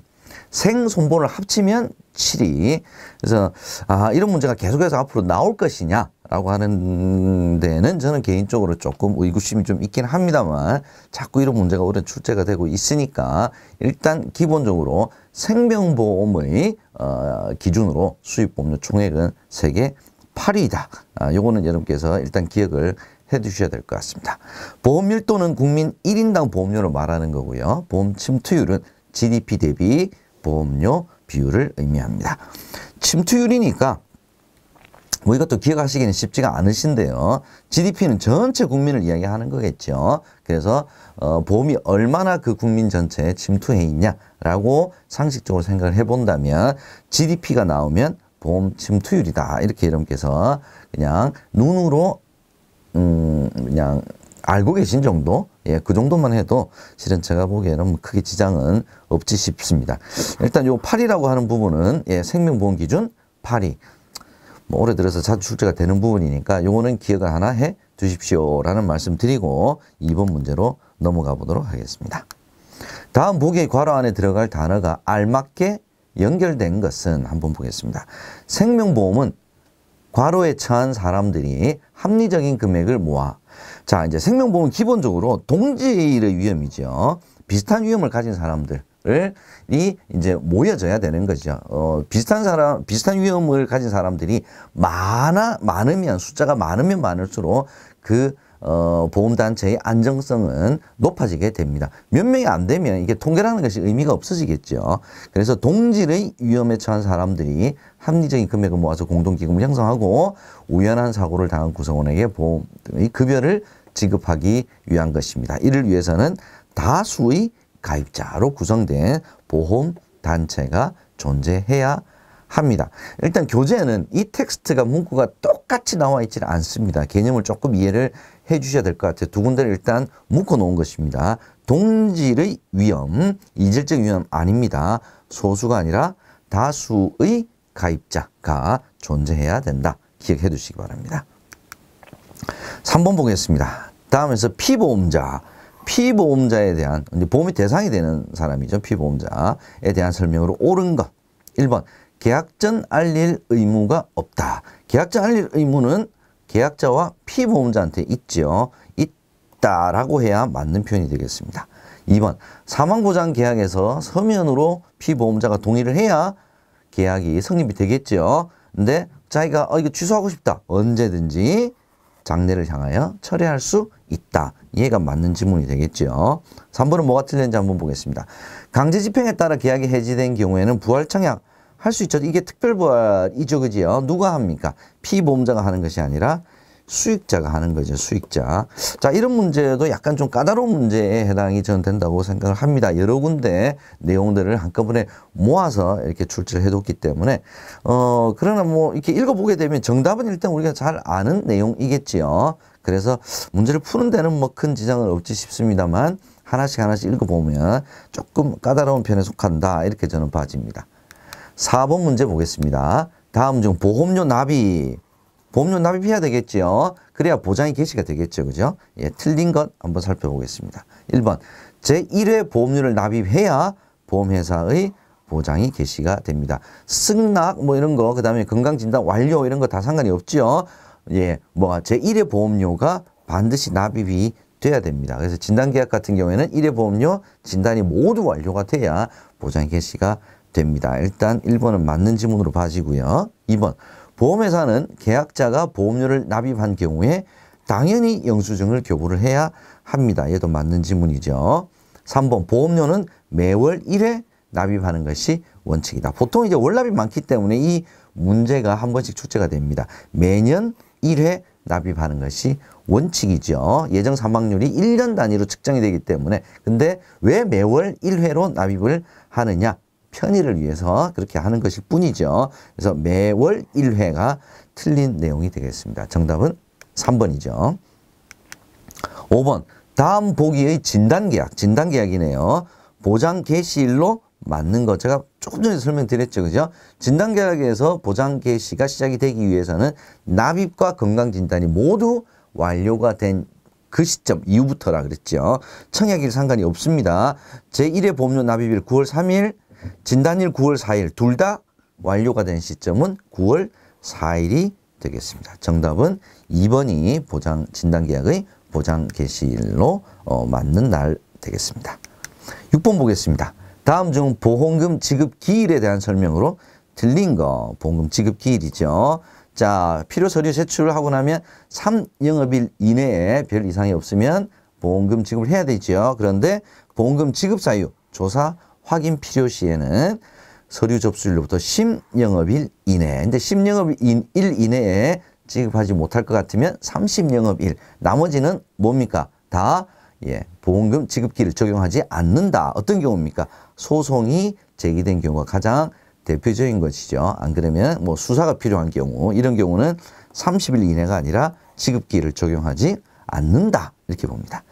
생손보를 합치면 7이 그래서 아, 이런 문제가 계속해서 앞으로 나올 것이냐? 라고 하는 데는 저는 개인적으로 조금 의구심이 좀 있긴 합니다만 자꾸 이런 문제가 오래 출제가 되고 있으니까 일단 기본적으로 생명보험의 어, 기준으로 수입보험료 총액은 세계 8위다. 아, 요거는 여러분께서 일단 기억을 해 두셔야 될 것 같습니다. 보험 밀도는 국민 1인당 보험료를 말하는 거고요. 보험 침투율은 GDP 대비 보험료 비율을 의미합니다. 침투율이니까 뭐 이것도 기억하시기는 쉽지가 않으신데요. GDP는 전체 국민을 이야기하는 거겠죠. 그래서 어, 보험이 얼마나 그 국민 전체에 침투해 있냐라고 상식적으로 생각을 해본다면 GDP가 나오면 보험 침투율이다 이렇게 여러분께서 그냥 눈으로 음 그냥 알고 계신 정도 예, 그 정도만 해도 실은 제가 보기에는 뭐 크게 지장은 없지 싶습니다. 일단 요 8이라고 하는 부분은 예, 생명보험 기준 8이 뭐 올해 들어서 자주 출제가 되는 부분이니까 요거는 기억을 하나 해 주십시오라는 말씀 드리고 2번 문제로 넘어가 보도록 하겠습니다. 다음 보기의 괄호 안에 들어갈 단어가 알맞게 연결된 것은 한번 보겠습니다. 생명보험은 괄호에 처한 사람들이 합리적인 금액을 모아. 자, 이제 생명보험은 기본적으로 동질의 위험이죠. 비슷한 위험을 가진 사람들. 이 이제 모여져야 되는 거죠. 어, 비슷한 사람, 비슷한 위험을 가진 사람들이 많아, 많으면, 숫자가 많으면 많을수록 그 어, 보험단체의 안정성은 높아지게 됩니다. 몇 명이 안 되면 이게 통계라는 것이 의미가 없어지겠죠. 그래서 동질의 위험에 처한 사람들이 합리적인 금액을 모아서 공동기금을 형성하고 우연한 사고를 당한 구성원에게 보험의 급여를 지급하기 위한 것입니다. 이를 위해서는 다수의 가입자로 구성된 보험단체가 존재해야 합니다. 일단 교재는 이 텍스트가 문구가 똑같이 나와 있지 않습니다. 개념을 조금 이해를 해 주셔야 될 것 같아요. 두 군데를 일단 묶어 놓은 것입니다. 동질의 위험, 이질적 위험 아닙니다. 소수가 아니라 다수의 가입자가 존재해야 된다. 기억해 두시기 바랍니다. 3번 보겠습니다. 다음에서 피보험자. 피보험자에 대한, 이제 보험이 대상이 되는 사람이죠. 피보험자에 대한 설명으로 옳은 것. 1번. 계약 전 알릴 의무가 없다. 계약 전 알릴 의무는 계약자와 피보험자한테 있죠. 있다라고 해야 맞는 표현이 되겠습니다. 2번 사망보장 계약에서 서면으로 피보험자가 동의를 해야 계약이 성립이 되겠죠. 근데 자기가 어, 이거 취소하고 싶다. 언제든지 장례를 향하여 철회할 수 있다. 이해가 맞는 질문이 되겠죠. 3번은 뭐가 틀렸는지 한번 보겠습니다. 강제 집행에 따라 계약이 해지된 경우에는 부활청약 할수 있죠. 이게 특별부활이죠. 그지요? 누가 합니까? 피보험자가 하는 것이 아니라 수익자가 하는 거죠. 수익자. 자, 이런 문제도 약간 좀 까다로운 문제에 해당이 저는 된다고 생각을 합니다. 여러 군데 내용들을 한꺼번에 모아서 이렇게 출제를 해뒀기 때문에 어 그러나 뭐 이렇게 읽어보게 되면 정답은 일단 우리가 잘 아는 내용이겠지요. 그래서 문제를 푸는 데는 뭐 큰 지장은 없지 싶습니다만 하나씩 하나씩 읽어보면 조금 까다로운 편에 속한다 이렇게 저는 봐집니다. 4번 문제 보겠습니다. 다음 중 보험료 납입. 보험료 납입해야 되겠죠 그래야 보장이 개시가 되겠죠. 그죠? 예, 틀린 것 한번 살펴보겠습니다. 1번 제1회 보험료를 납입해야 보험회사의 보장이 개시가 됩니다. 승낙 뭐 이런 거, 그 다음에 건강진단 완료 이런 거 다 상관이 없지요. 예, 뭐 제1회 보험료가 반드시 납입이 돼야 됩니다. 그래서 진단계약 같은 경우에는 1회 보험료 진단이 모두 완료가 돼야 보장 개시가 됩니다. 됩니다. 일단 1번은 맞는 지문으로 봐지고요. 2번 보험회사는 계약자가 보험료를 납입한 경우에 당연히 영수증을 교부를 해야 합니다. 얘도 맞는 지문이죠. 3번 보험료는 매월 1회 납입하는 것이 원칙이다. 보통 이제 월납이 많기 때문에 이 문제가 한 번씩 출제가 됩니다. 매년 1회 납입하는 것이 원칙이죠. 예정 사망률이 1년 단위로 측정이 되기 때문에 근데 왜 매월 1회로 납입을 하느냐 편의를 위해서 그렇게 하는 것일 뿐이죠. 그래서 매월 1회가 틀린 내용이 되겠습니다. 정답은 3번이죠. 5번 다음 보기의 진단계약, 진단계약이네요. 보장 개시일로 맞는 것 제가 조금 전에 설명드렸죠. 그죠? 진단계약에서 보장 개시가 시작이 되기 위해서는 납입과 건강진단이 모두 완료가 된 그 시점 이후부터라 그랬죠. 청약일 상관이 없습니다. 제1회 보험료 납입일 9월 3일, 진단일 9월 4일 둘 다 완료가 된 시점은 9월 4일이 되겠습니다. 정답은 2번이 보장 진단계약의 보장 개시일로 어, 맞는 날 되겠습니다. 6번 보겠습니다. 다음 중 보험금 지급 기일에 대한 설명으로 틀린거 보험금 지급 기일이죠. 자 필요 서류 제출을 하고 나면 3영업일 이내에 별 이상이 없으면 보험금 지급을 해야 되죠. 그런데 보험금 지급 사유 조사 확인 필요 시에는 서류 접수일로부터 10영업일 이내 근데 10영업일 이내에 지급하지 못할 것 같으면 30영업일 나머지는 뭡니까? 다 예, 보험금 지급기를 적용하지 않는다. 어떤 경우입니까? 소송이 제기된 경우가 가장 대표적인 것이죠. 안 그러면 뭐 수사가 필요한 경우 이런 경우는 30일 이내가 아니라 지급기를 적용하지 않는다. 이렇게 봅니다.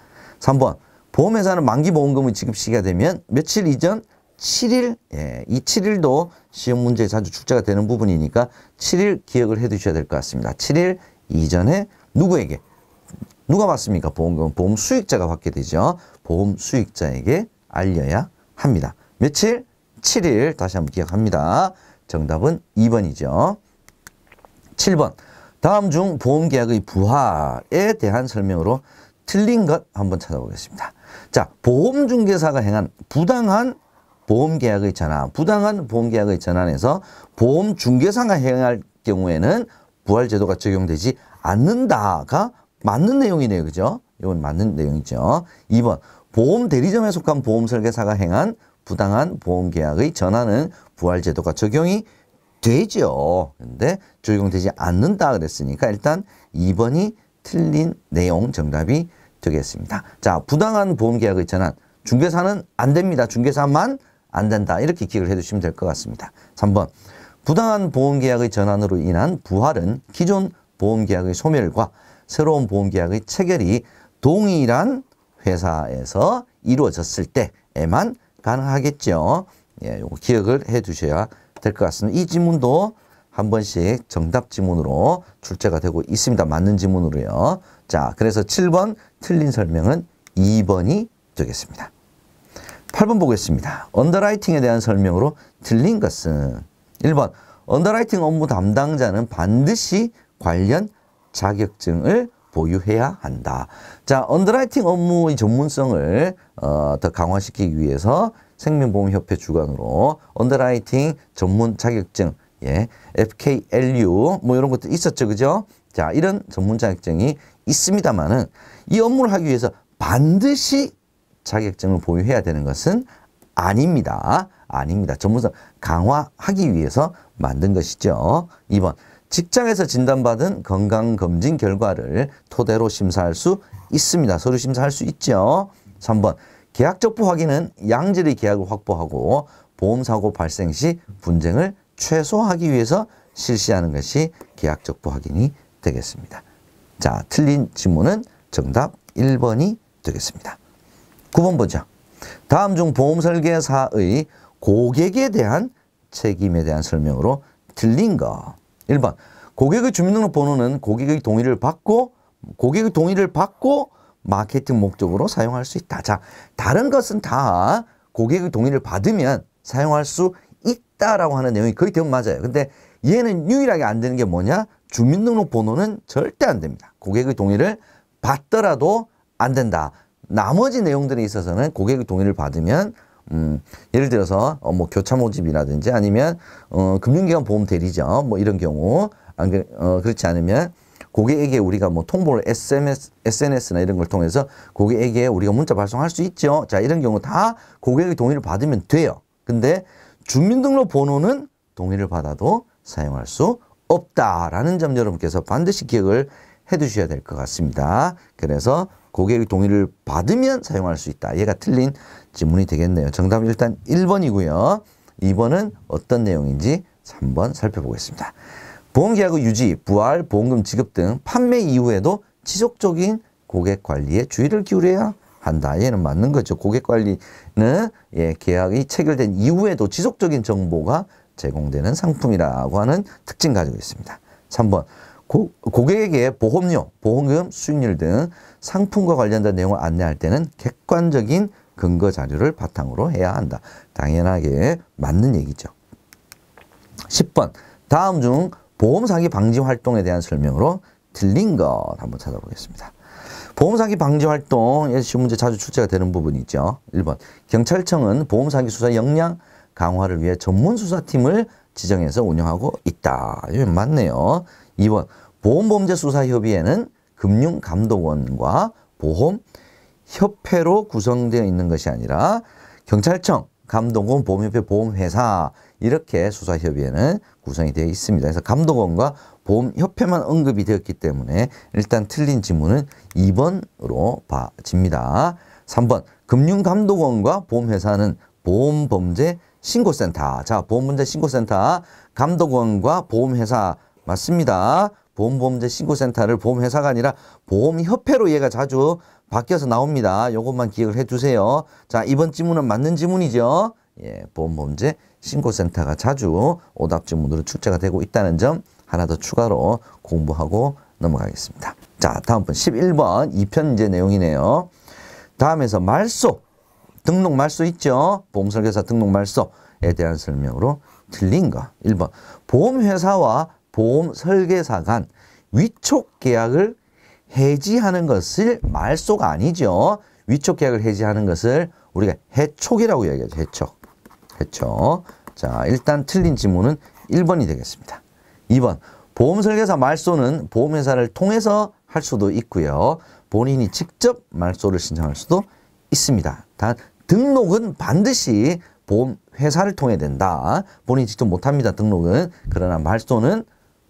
3번 보험회사는 만기 보험금의 지급 시기가 되면 며칠 이전 7일, 예, 이 7일도 시험 문제에 자주 출제가 되는 부분이니까 7일 기억을 해 두셔야 될 것 같습니다. 7일 이전에 누구에게? 누가 받습니까? 보험금 보험 수익자가 받게 되죠. 보험 수익자에게 알려야 합니다. 며칠? 7일 다시 한번 기억합니다. 정답은 2번이죠. 7번 다음 중 보험계약의 부하에 대한 설명으로 틀린 것 한번 찾아보겠습니다. 자, 보험 중개사가 행한 부당한 보험 계약의 전환, 부당한 보험 계약의 전환에서 보험 중개사가 행할 경우에는 부활 제도가 적용되지 않는다가 맞는 내용이네요. 그죠? 이건 맞는 내용이죠. 2번. 보험 대리점에 속한 보험 설계사가 행한 부당한 보험 계약의 전환은 부활 제도가 적용이 되죠. 근데 적용되지 않는다 그랬으니까 일단 2번이 틀린 내용 정답이 되겠습니다. 자, 부당한 보험 계약의 전환. 중개사는 안 됩니다. 중개사만 안 된다. 이렇게 기억을 해 주시면 될 것 같습니다. 3번. 부당한 보험 계약의 전환으로 인한 부활은 기존 보험 계약의 소멸과 새로운 보험 계약의 체결이 동일한 회사에서 이루어졌을 때에만 가능하겠죠. 예, 요거 기억을 해 두셔야 될 것 같습니다. 이 지문도 한 번씩 정답 지문으로 출제가 되고 있습니다. 맞는 지문으로요. 자, 그래서 7번 틀린 설명은 2번이 되겠습니다. 8번 보겠습니다. 언더라이팅에 대한 설명으로 틀린 것은 1번 언더라이팅 업무 담당자는 반드시 관련 자격증을 보유해야 한다. 자, 언더라이팅 업무의 전문성을 어, 더 강화시키기 위해서 생명보험협회 주관으로 언더라이팅 전문 자격증, 예, FKLU 뭐 이런 것도 있었죠, 그죠? 자, 이런 전문 자격증이 있습니다만은 이 업무를 하기 위해서 반드시 자격증을 보유해야 되는 것은 아닙니다. 아닙니다. 전문성 강화하기 위해서 만든 것이죠. 2번 직장에서 진단받은 건강검진 결과를 토대로 심사할 수 있습니다. 서류 심사할 수 있죠. 3번 계약적부 확인은 양질의 계약을 확보하고 보험사고 발생 시 분쟁을 최소화하기 위해서 실시하는 것이 계약적부 확인이 되겠습니다. 자, 틀린 지문은 정답 1번이 되겠습니다. 9번 보자. 다음 중 보험 설계사의 고객에 대한 책임에 대한 설명으로 틀린 거. 1번. 고객의 주민등록번호는 고객의 동의를 받고 고객의 동의를 받고 마케팅 목적으로 사용할 수 있다. 자, 다른 것은 다 고객의 동의를 받으면 사용할 수 있다라고 하는 내용이 거의 대부분 맞아요. 근데 얘는 유일하게 안 되는 게 뭐냐? 주민등록번호는 절대 안 됩니다. 고객의 동의를 받더라도 안 된다. 나머지 내용들에 있어서는 고객의 동의를 받으면 음, 예를 들어서 어, 뭐 교차 모집이라든지 아니면 어, 금융기관 보험 대리점 뭐 이런 경우 안그 어, 그렇지 않으면 고객에게 우리가 뭐 통보를 SMS, SNS나 이런 걸 통해서 고객에게 우리가 문자 발송할 수 있죠. 자 이런 경우 다 고객의 동의를 받으면 돼요. 근데 주민등록 번호는 동의를 받아도 사용할 수 없다라는 점 여러분께서 반드시 기억을 해 두셔야 될 것 같습니다. 그래서 고객의 동의를 받으면 사용할 수 있다. 얘가 틀린 질문이 되겠네요. 정답은 일단 1번이고요. 2번은 어떤 내용인지 3번 살펴보겠습니다. 보험계약 의 유지, 부활, 보험금 지급 등 판매 이후에도 지속적인 고객 관리에 주의를 기울여야 한다. 얘는 맞는 거죠. 고객 관리는 예, 계약이 체결된 이후에도 지속적인 정보가 제공되는 상품이라고 하는 특징 가지고 있습니다. 3번 고, 고객에게 보험료, 보험금, 수익률 등 상품과 관련된 내용을 안내할 때는 객관적인 근거 자료를 바탕으로 해야 한다. 당연하게 맞는 얘기죠. 10번 다음 중 보험 사기 방지 활동에 대한 설명으로 틀린 것 한번 찾아보겠습니다. 보험 사기 방지 활동에 시 문제 자주 출제가 되는 부분이 있죠. 1번 경찰청은 보험 사기 수사 역량 강화를 위해 전문 수사팀을 지정해서 운영하고 있다. 이건 맞네요. 2번 보험범죄수사협의회는 금융감독원과 보험협회로 구성되어 있는 것이 아니라 경찰청, 감독원, 보험협회, 보험회사 이렇게 수사협의회는 구성이 되어 있습니다. 그래서 감독원과 보험협회만 언급이 되었기 때문에 일단 틀린 지문은 2번으로 봐집니다. 3번 금융감독원과 보험회사는 보험범죄 신고센터 자 보험범죄 신고센터 감독원과 보험회사 맞습니다. 보험범죄 신고센터를 보험회사가 아니라 보험협회로 얘가 자주 바뀌어서 나옵니다. 이것만 기억을 해두세요 자, 이번 지문은 맞는 지문이죠. 예, 보험범죄 신고센터가 자주 오답 지문으로 출제가 되고 있다는 점 하나 더 추가로 공부하고 넘어가겠습니다. 자, 다음 번 11번 2편 이제 내용이네요. 다음에서 말소, 등록 말소 있죠? 보험설계사 등록 말소에 대한 설명으로 틀린 거. 1번, 보험회사와 보험 설계사 간 위촉 계약을 해지하는 것을 말소가 아니죠. 위촉 계약을 해지하는 것을 우리가 해촉이라고 이야기하죠. 해촉. 해촉. 자, 일단 틀린 지문은 1번이 되겠습니다. 2번. 보험 설계사 말소는 보험회사를 통해서 할 수도 있고요. 본인이 직접 말소를 신청할 수도 있습니다. 단 등록은 반드시 보험회사를 통해 된다. 본인이 직접 못합니다. 등록은. 그러나 말소는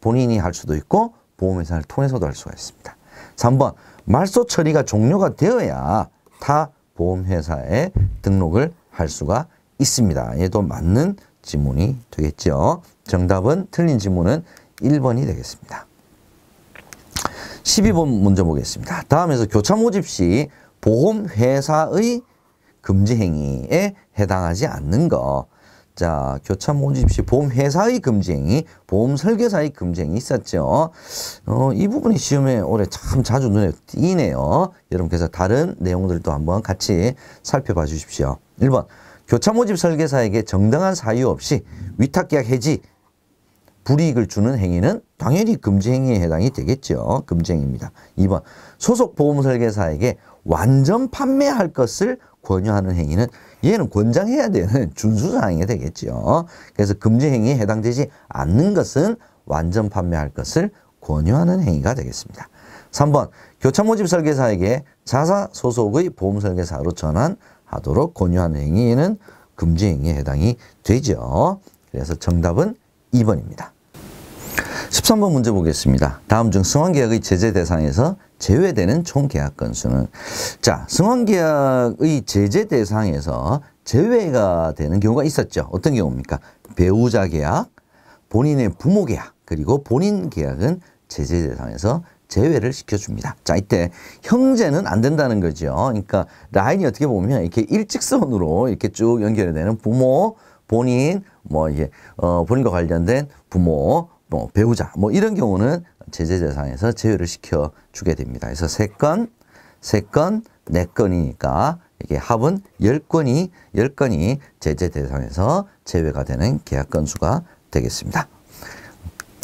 본인이 할 수도 있고 보험회사를 통해서도 할 수가 있습니다. 3번 말소 처리가 종료가 되어야 타 보험회사에 등록을 할 수가 있습니다. 얘도 맞는 지문이 되겠죠. 정답은 틀린 지문은 1번이 되겠습니다. 12번 먼저 보겠습니다. 다음에서 교차 모집 시 보험회사의 금지 행위에 해당하지 않는 것 자, 교차 모집시 보험 회사의 금쟁이, 보험 설계사의 금쟁이 있었죠. 어, 이 부분이 시험에 올해 참 자주 눈에 띄네요. 여러분께서 다른 내용들도 한번 같이 살펴봐 주십시오. 1번. 교차 모집 설계사에게 정당한 사유 없이 위탁계약 해지, 불이익을 주는 행위는 당연히 금지행위에 해당이 되겠죠. 금지행위입니다. 2번. 소속 보험 설계사에게 완전 판매할 것을 권유하는 행위는 얘는 권장해야 되는 준수사항이 되겠죠. 그래서 금지행위에 해당되지 않는 것은 완전 판매할 것을 권유하는 행위가 되겠습니다. 3번 교차모집 설계사에게 자사 소속의 보험 설계사로 전환하도록 권유하는 행위는 금지 행위에 해당이 되죠. 그래서 정답은 2번입니다. 13번 문제 보겠습니다. 다음 중승환계약의 제재 대상에서 제외되는 총계약 건수는 자승환계약의 제재 대상에서 제외가 되는 경우가 있었죠. 어떤 경우입니까? 배우자 계약, 본인의 부모 계약, 그리고 본인 계약은 제재 대상에서 제외를 시켜줍니다. 자, 이때 형제는 안 된다는 거죠. 그러니까 라인이 어떻게 보면 이렇게 일직선으로 이렇게 쭉연결 되는 부모, 본인, 뭐 이게 어 본인과 관련된 부모, 뭐 배우자 뭐 이런 경우는 제재 대상에서 제외를 시켜 주게 됩니다. 그래서 세건세건네건이니까 이게 합은 열건이열건이 제재 대상에서 제외가 되는 계약 건수가 되겠습니다.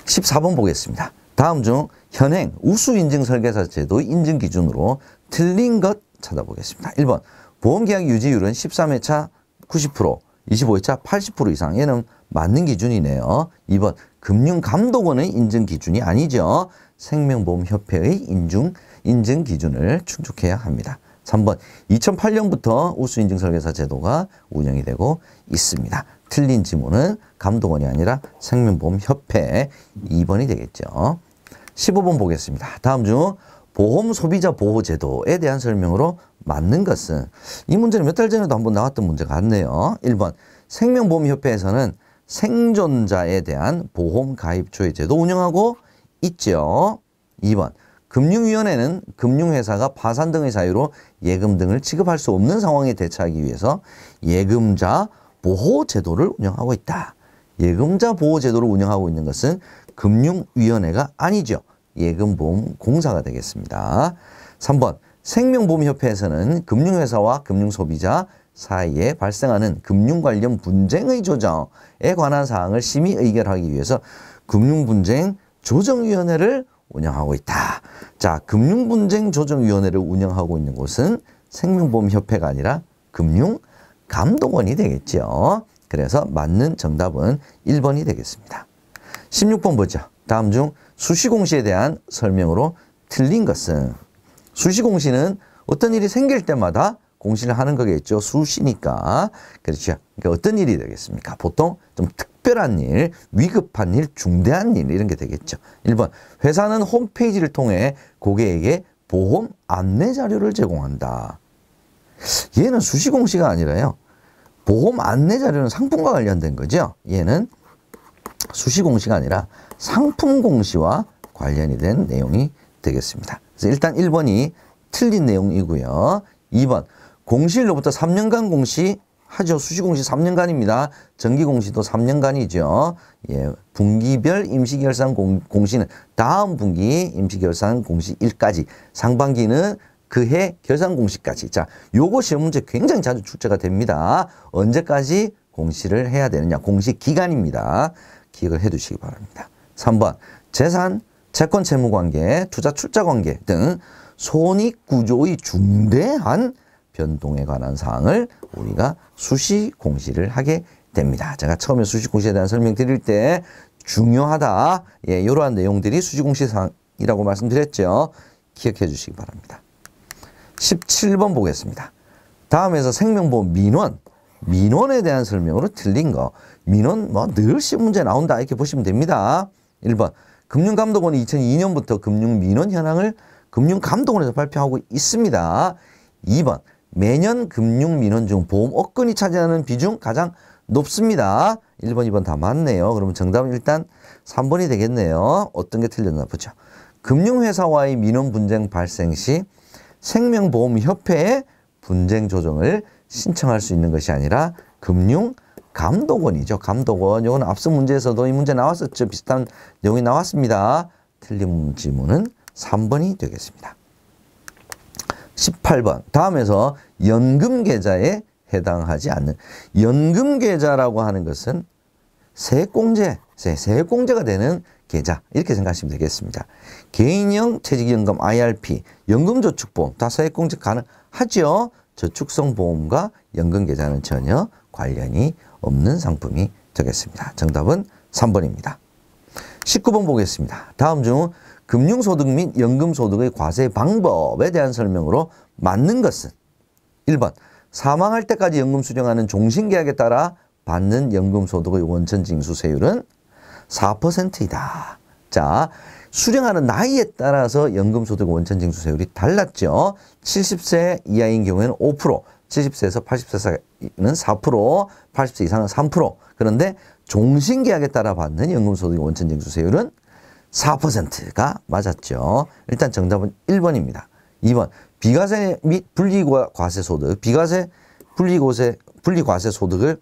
14번 보겠습니다. 다음 중 현행 우수 인증 설계사 제도 인증 기준으로 틀린 것 찾아보겠습니다. 1번 보험계약 유지율은 13회차 90%, 25회차 80% 이상 얘는 맞는 기준이네요. 2번 금융감독원의 인증 기준이 아니죠. 생명보험협회의 인증, 인증 기준을 충족해야 합니다. 3번 2008년부터 우수인증 설계사 제도가 운영이 되고 있습니다. 틀린 지문은 감독원이 아니라 생명보험협회 2번이 되겠죠. 15번 보겠습니다. 다음 중 보험 소비자 보호 제도에 대한 설명으로 맞는 것은 이 문제는 몇 달 전에도 한번 나왔던 문제 같네요. 1번 생명보험협회에서는 생존자에 대한 보험 가입 조회제도 운영하고 있죠. 2번 금융위원회는 금융회사가 파산 등의 사유로 예금 등을 지급할 수 없는 상황에 대처하기 위해서 예금자 보호 제도를 운영하고 있다. 예금자 보호 제도를 운영하고 있는 것은 금융위원회가 아니죠. 예금보험공사가 되겠습니다. 3번 생명보험협회에서는 금융회사와 금융소비자, 사이에 발생하는 금융 관련 분쟁의 조정에 관한 사항을 심의 의결하기 위해서 금융분쟁 조정위원회를 운영하고 있다. 자, 금융분쟁 조정위원회를 운영하고 있는 곳은 생명보험협회가 아니라 금융감독원이 되겠지요. 그래서 맞는 정답은 1번이 되겠습니다. 16번 보죠. 다음 중 수시공시에 대한 설명으로 틀린 것은 수시공시는 어떤 일이 생길 때마다 공신을 하는 거겠죠. 수시니까. 그렇죠. 그러니까 어떤 일이 되겠습니까? 보통 좀 특별한 일, 위급한 일, 중대한 일 이런 게 되겠죠. 1번 회사는 홈페이지를 통해 고객에게 보험 안내 자료를 제공한다. 얘는 수시공시가 아니라요. 보험 안내 자료는 상품과 관련된 거죠. 얘는 수시공시가 아니라 상품공시와 관련이 된 내용이 되겠습니다. 그래서 일단 1번이 틀린 내용이고요. 2번 공시일로부터 3년간 공시 하죠. 수시공시 3년간입니다. 정기공시도 3년간이죠. 예, 분기별 임시결산 공, 공시는 다음 분기 임시결산 공시 일까지 상반기는 그해 결산 공시까지. 자, 요거 시험 문제 굉장히 자주 출제가 됩니다. 언제까지 공시를 해야 되느냐. 공시 기간입니다. 기억을 해두시기 바랍니다. 3번 재산, 채권 채무관계, 투자 출자관계 등 손익구조의 중대한 변동에 관한 사항을 우리가 수시 공시를 하게 됩니다. 제가 처음에 수시 공시에 대한 설명 드릴 때 중요하다. 예, 이러한 내용들이 수시 공시 사항이라고 말씀드렸죠. 기억해 주시기 바랍니다. 17번 보겠습니다. 다음에서 생명보험 민원. 민원에 대한 설명으로 틀린 거. 민원 뭐 늘 시문제 나온다 이렇게 보시면 됩니다. 1번 금융감독원이 2002년부터 금융민원 현황을 금융감독원에서 발표하고 있습니다. 2번 매년 금융민원중 보험 업건이 차지하는 비중 가장 높습니다. 1번, 2번 다 맞네요. 그러면 정답은 일단 3번이 되겠네요. 어떤 게 틀렸나 보죠. 금융회사와의 민원 분쟁 발생 시 생명보험협회에 분쟁 조정을 신청할 수 있는 것이 아니라 금융 감독원이죠. 감독원. 이건 앞서 문제에서도 이 문제 나왔었죠. 비슷한 내용이 나왔습니다. 틀린 지문은 3번이 되겠습니다. 18번 다음에서 연금 계좌에 해당하지 않는 연금 계좌라고 하는 것은 세액공제, 세액공제가 되는 계좌 이렇게 생각하시면 되겠습니다. 개인형 퇴직연금 IRP, 연금저축보험 다 세액공제 가능하죠. 저축성 보험과 연금 계좌는 전혀 관련이 없는 상품이 되겠습니다. 정답은 3번입니다. 19번 보겠습니다. 다음 중 금융소득 및 연금소득의 과세 방법에 대한 설명으로 맞는 것은 1번 사망할 때까지 연금 수령하는 종신계약에 따라 받는 연금소득의 원천징수세율은 4%이다. 자, 수령하는 나이에 따라서 연금소득 원천징수세율이 달랐죠. 70세 이하인 경우에는 5%, 70세에서 80세는 사 4%, 80세 이상은 3%. 그런데 종신계약에 따라 받는 연금소득 원천징수세율은 4%가 맞았죠. 일단 정답은 1번입니다. 2번 비과세 및 분리과세 소득, 비과세 분리과세 분리과세 소득을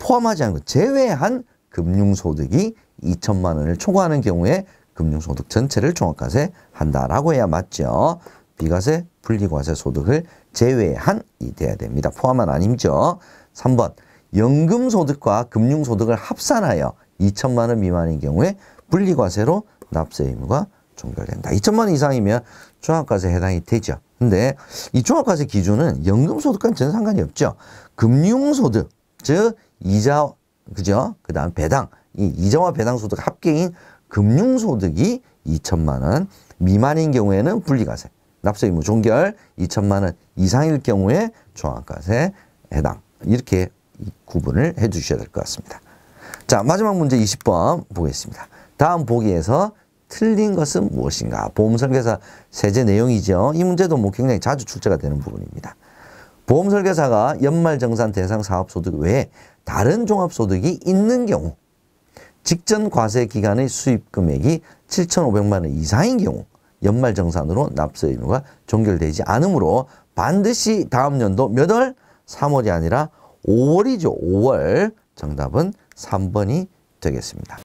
포함하지 않고 제외한 금융소득이 2천만 원을 초과하는 경우에 금융소득 전체를 종합과세 한다라고 해야 맞죠. 비과세 분리과세 소득을 제외한 이 돼야 됩니다. 포함은 아니죠. 3번 연금소득과 금융소득을 합산하여 2천만 원 미만인 경우에 분리과세로 납세 의무가 종결된다. 2천만 원 이상이면 종합과세 해당이 되죠. 근데 이 종합과세 기준은 연금소득과는 전혀 상관이 없죠. 금융소득, 즉 이자, 그죠? 그 다음 배당, 이 이자와 배당소득 합계인 금융소득이 2천만 원 미만인 경우에는 분리과세, 납세 의무 종결 2천만 원 이상일 경우에 종합과세 해당 이렇게 구분을 해주셔야 될 것 같습니다. 자 마지막 문제 20번 보겠습니다. 다음 보기에서 틀린 것은 무엇인가? 보험설계사 세제 내용이죠. 이 문제도 뭐 굉장히 자주 출제가 되는 부분입니다. 보험설계사가 연말정산 대상 사업소득 외에 다른 종합소득이 있는 경우 직전 과세 기간의 수입 금액이 7,500만 원 이상인 경우 연말정산으로 납세 의무가 종결되지 않으므로 반드시 다음 연도 몇 월? 3월이 아니라 5월이죠. 5월. 정답은 3번이 되겠습니다.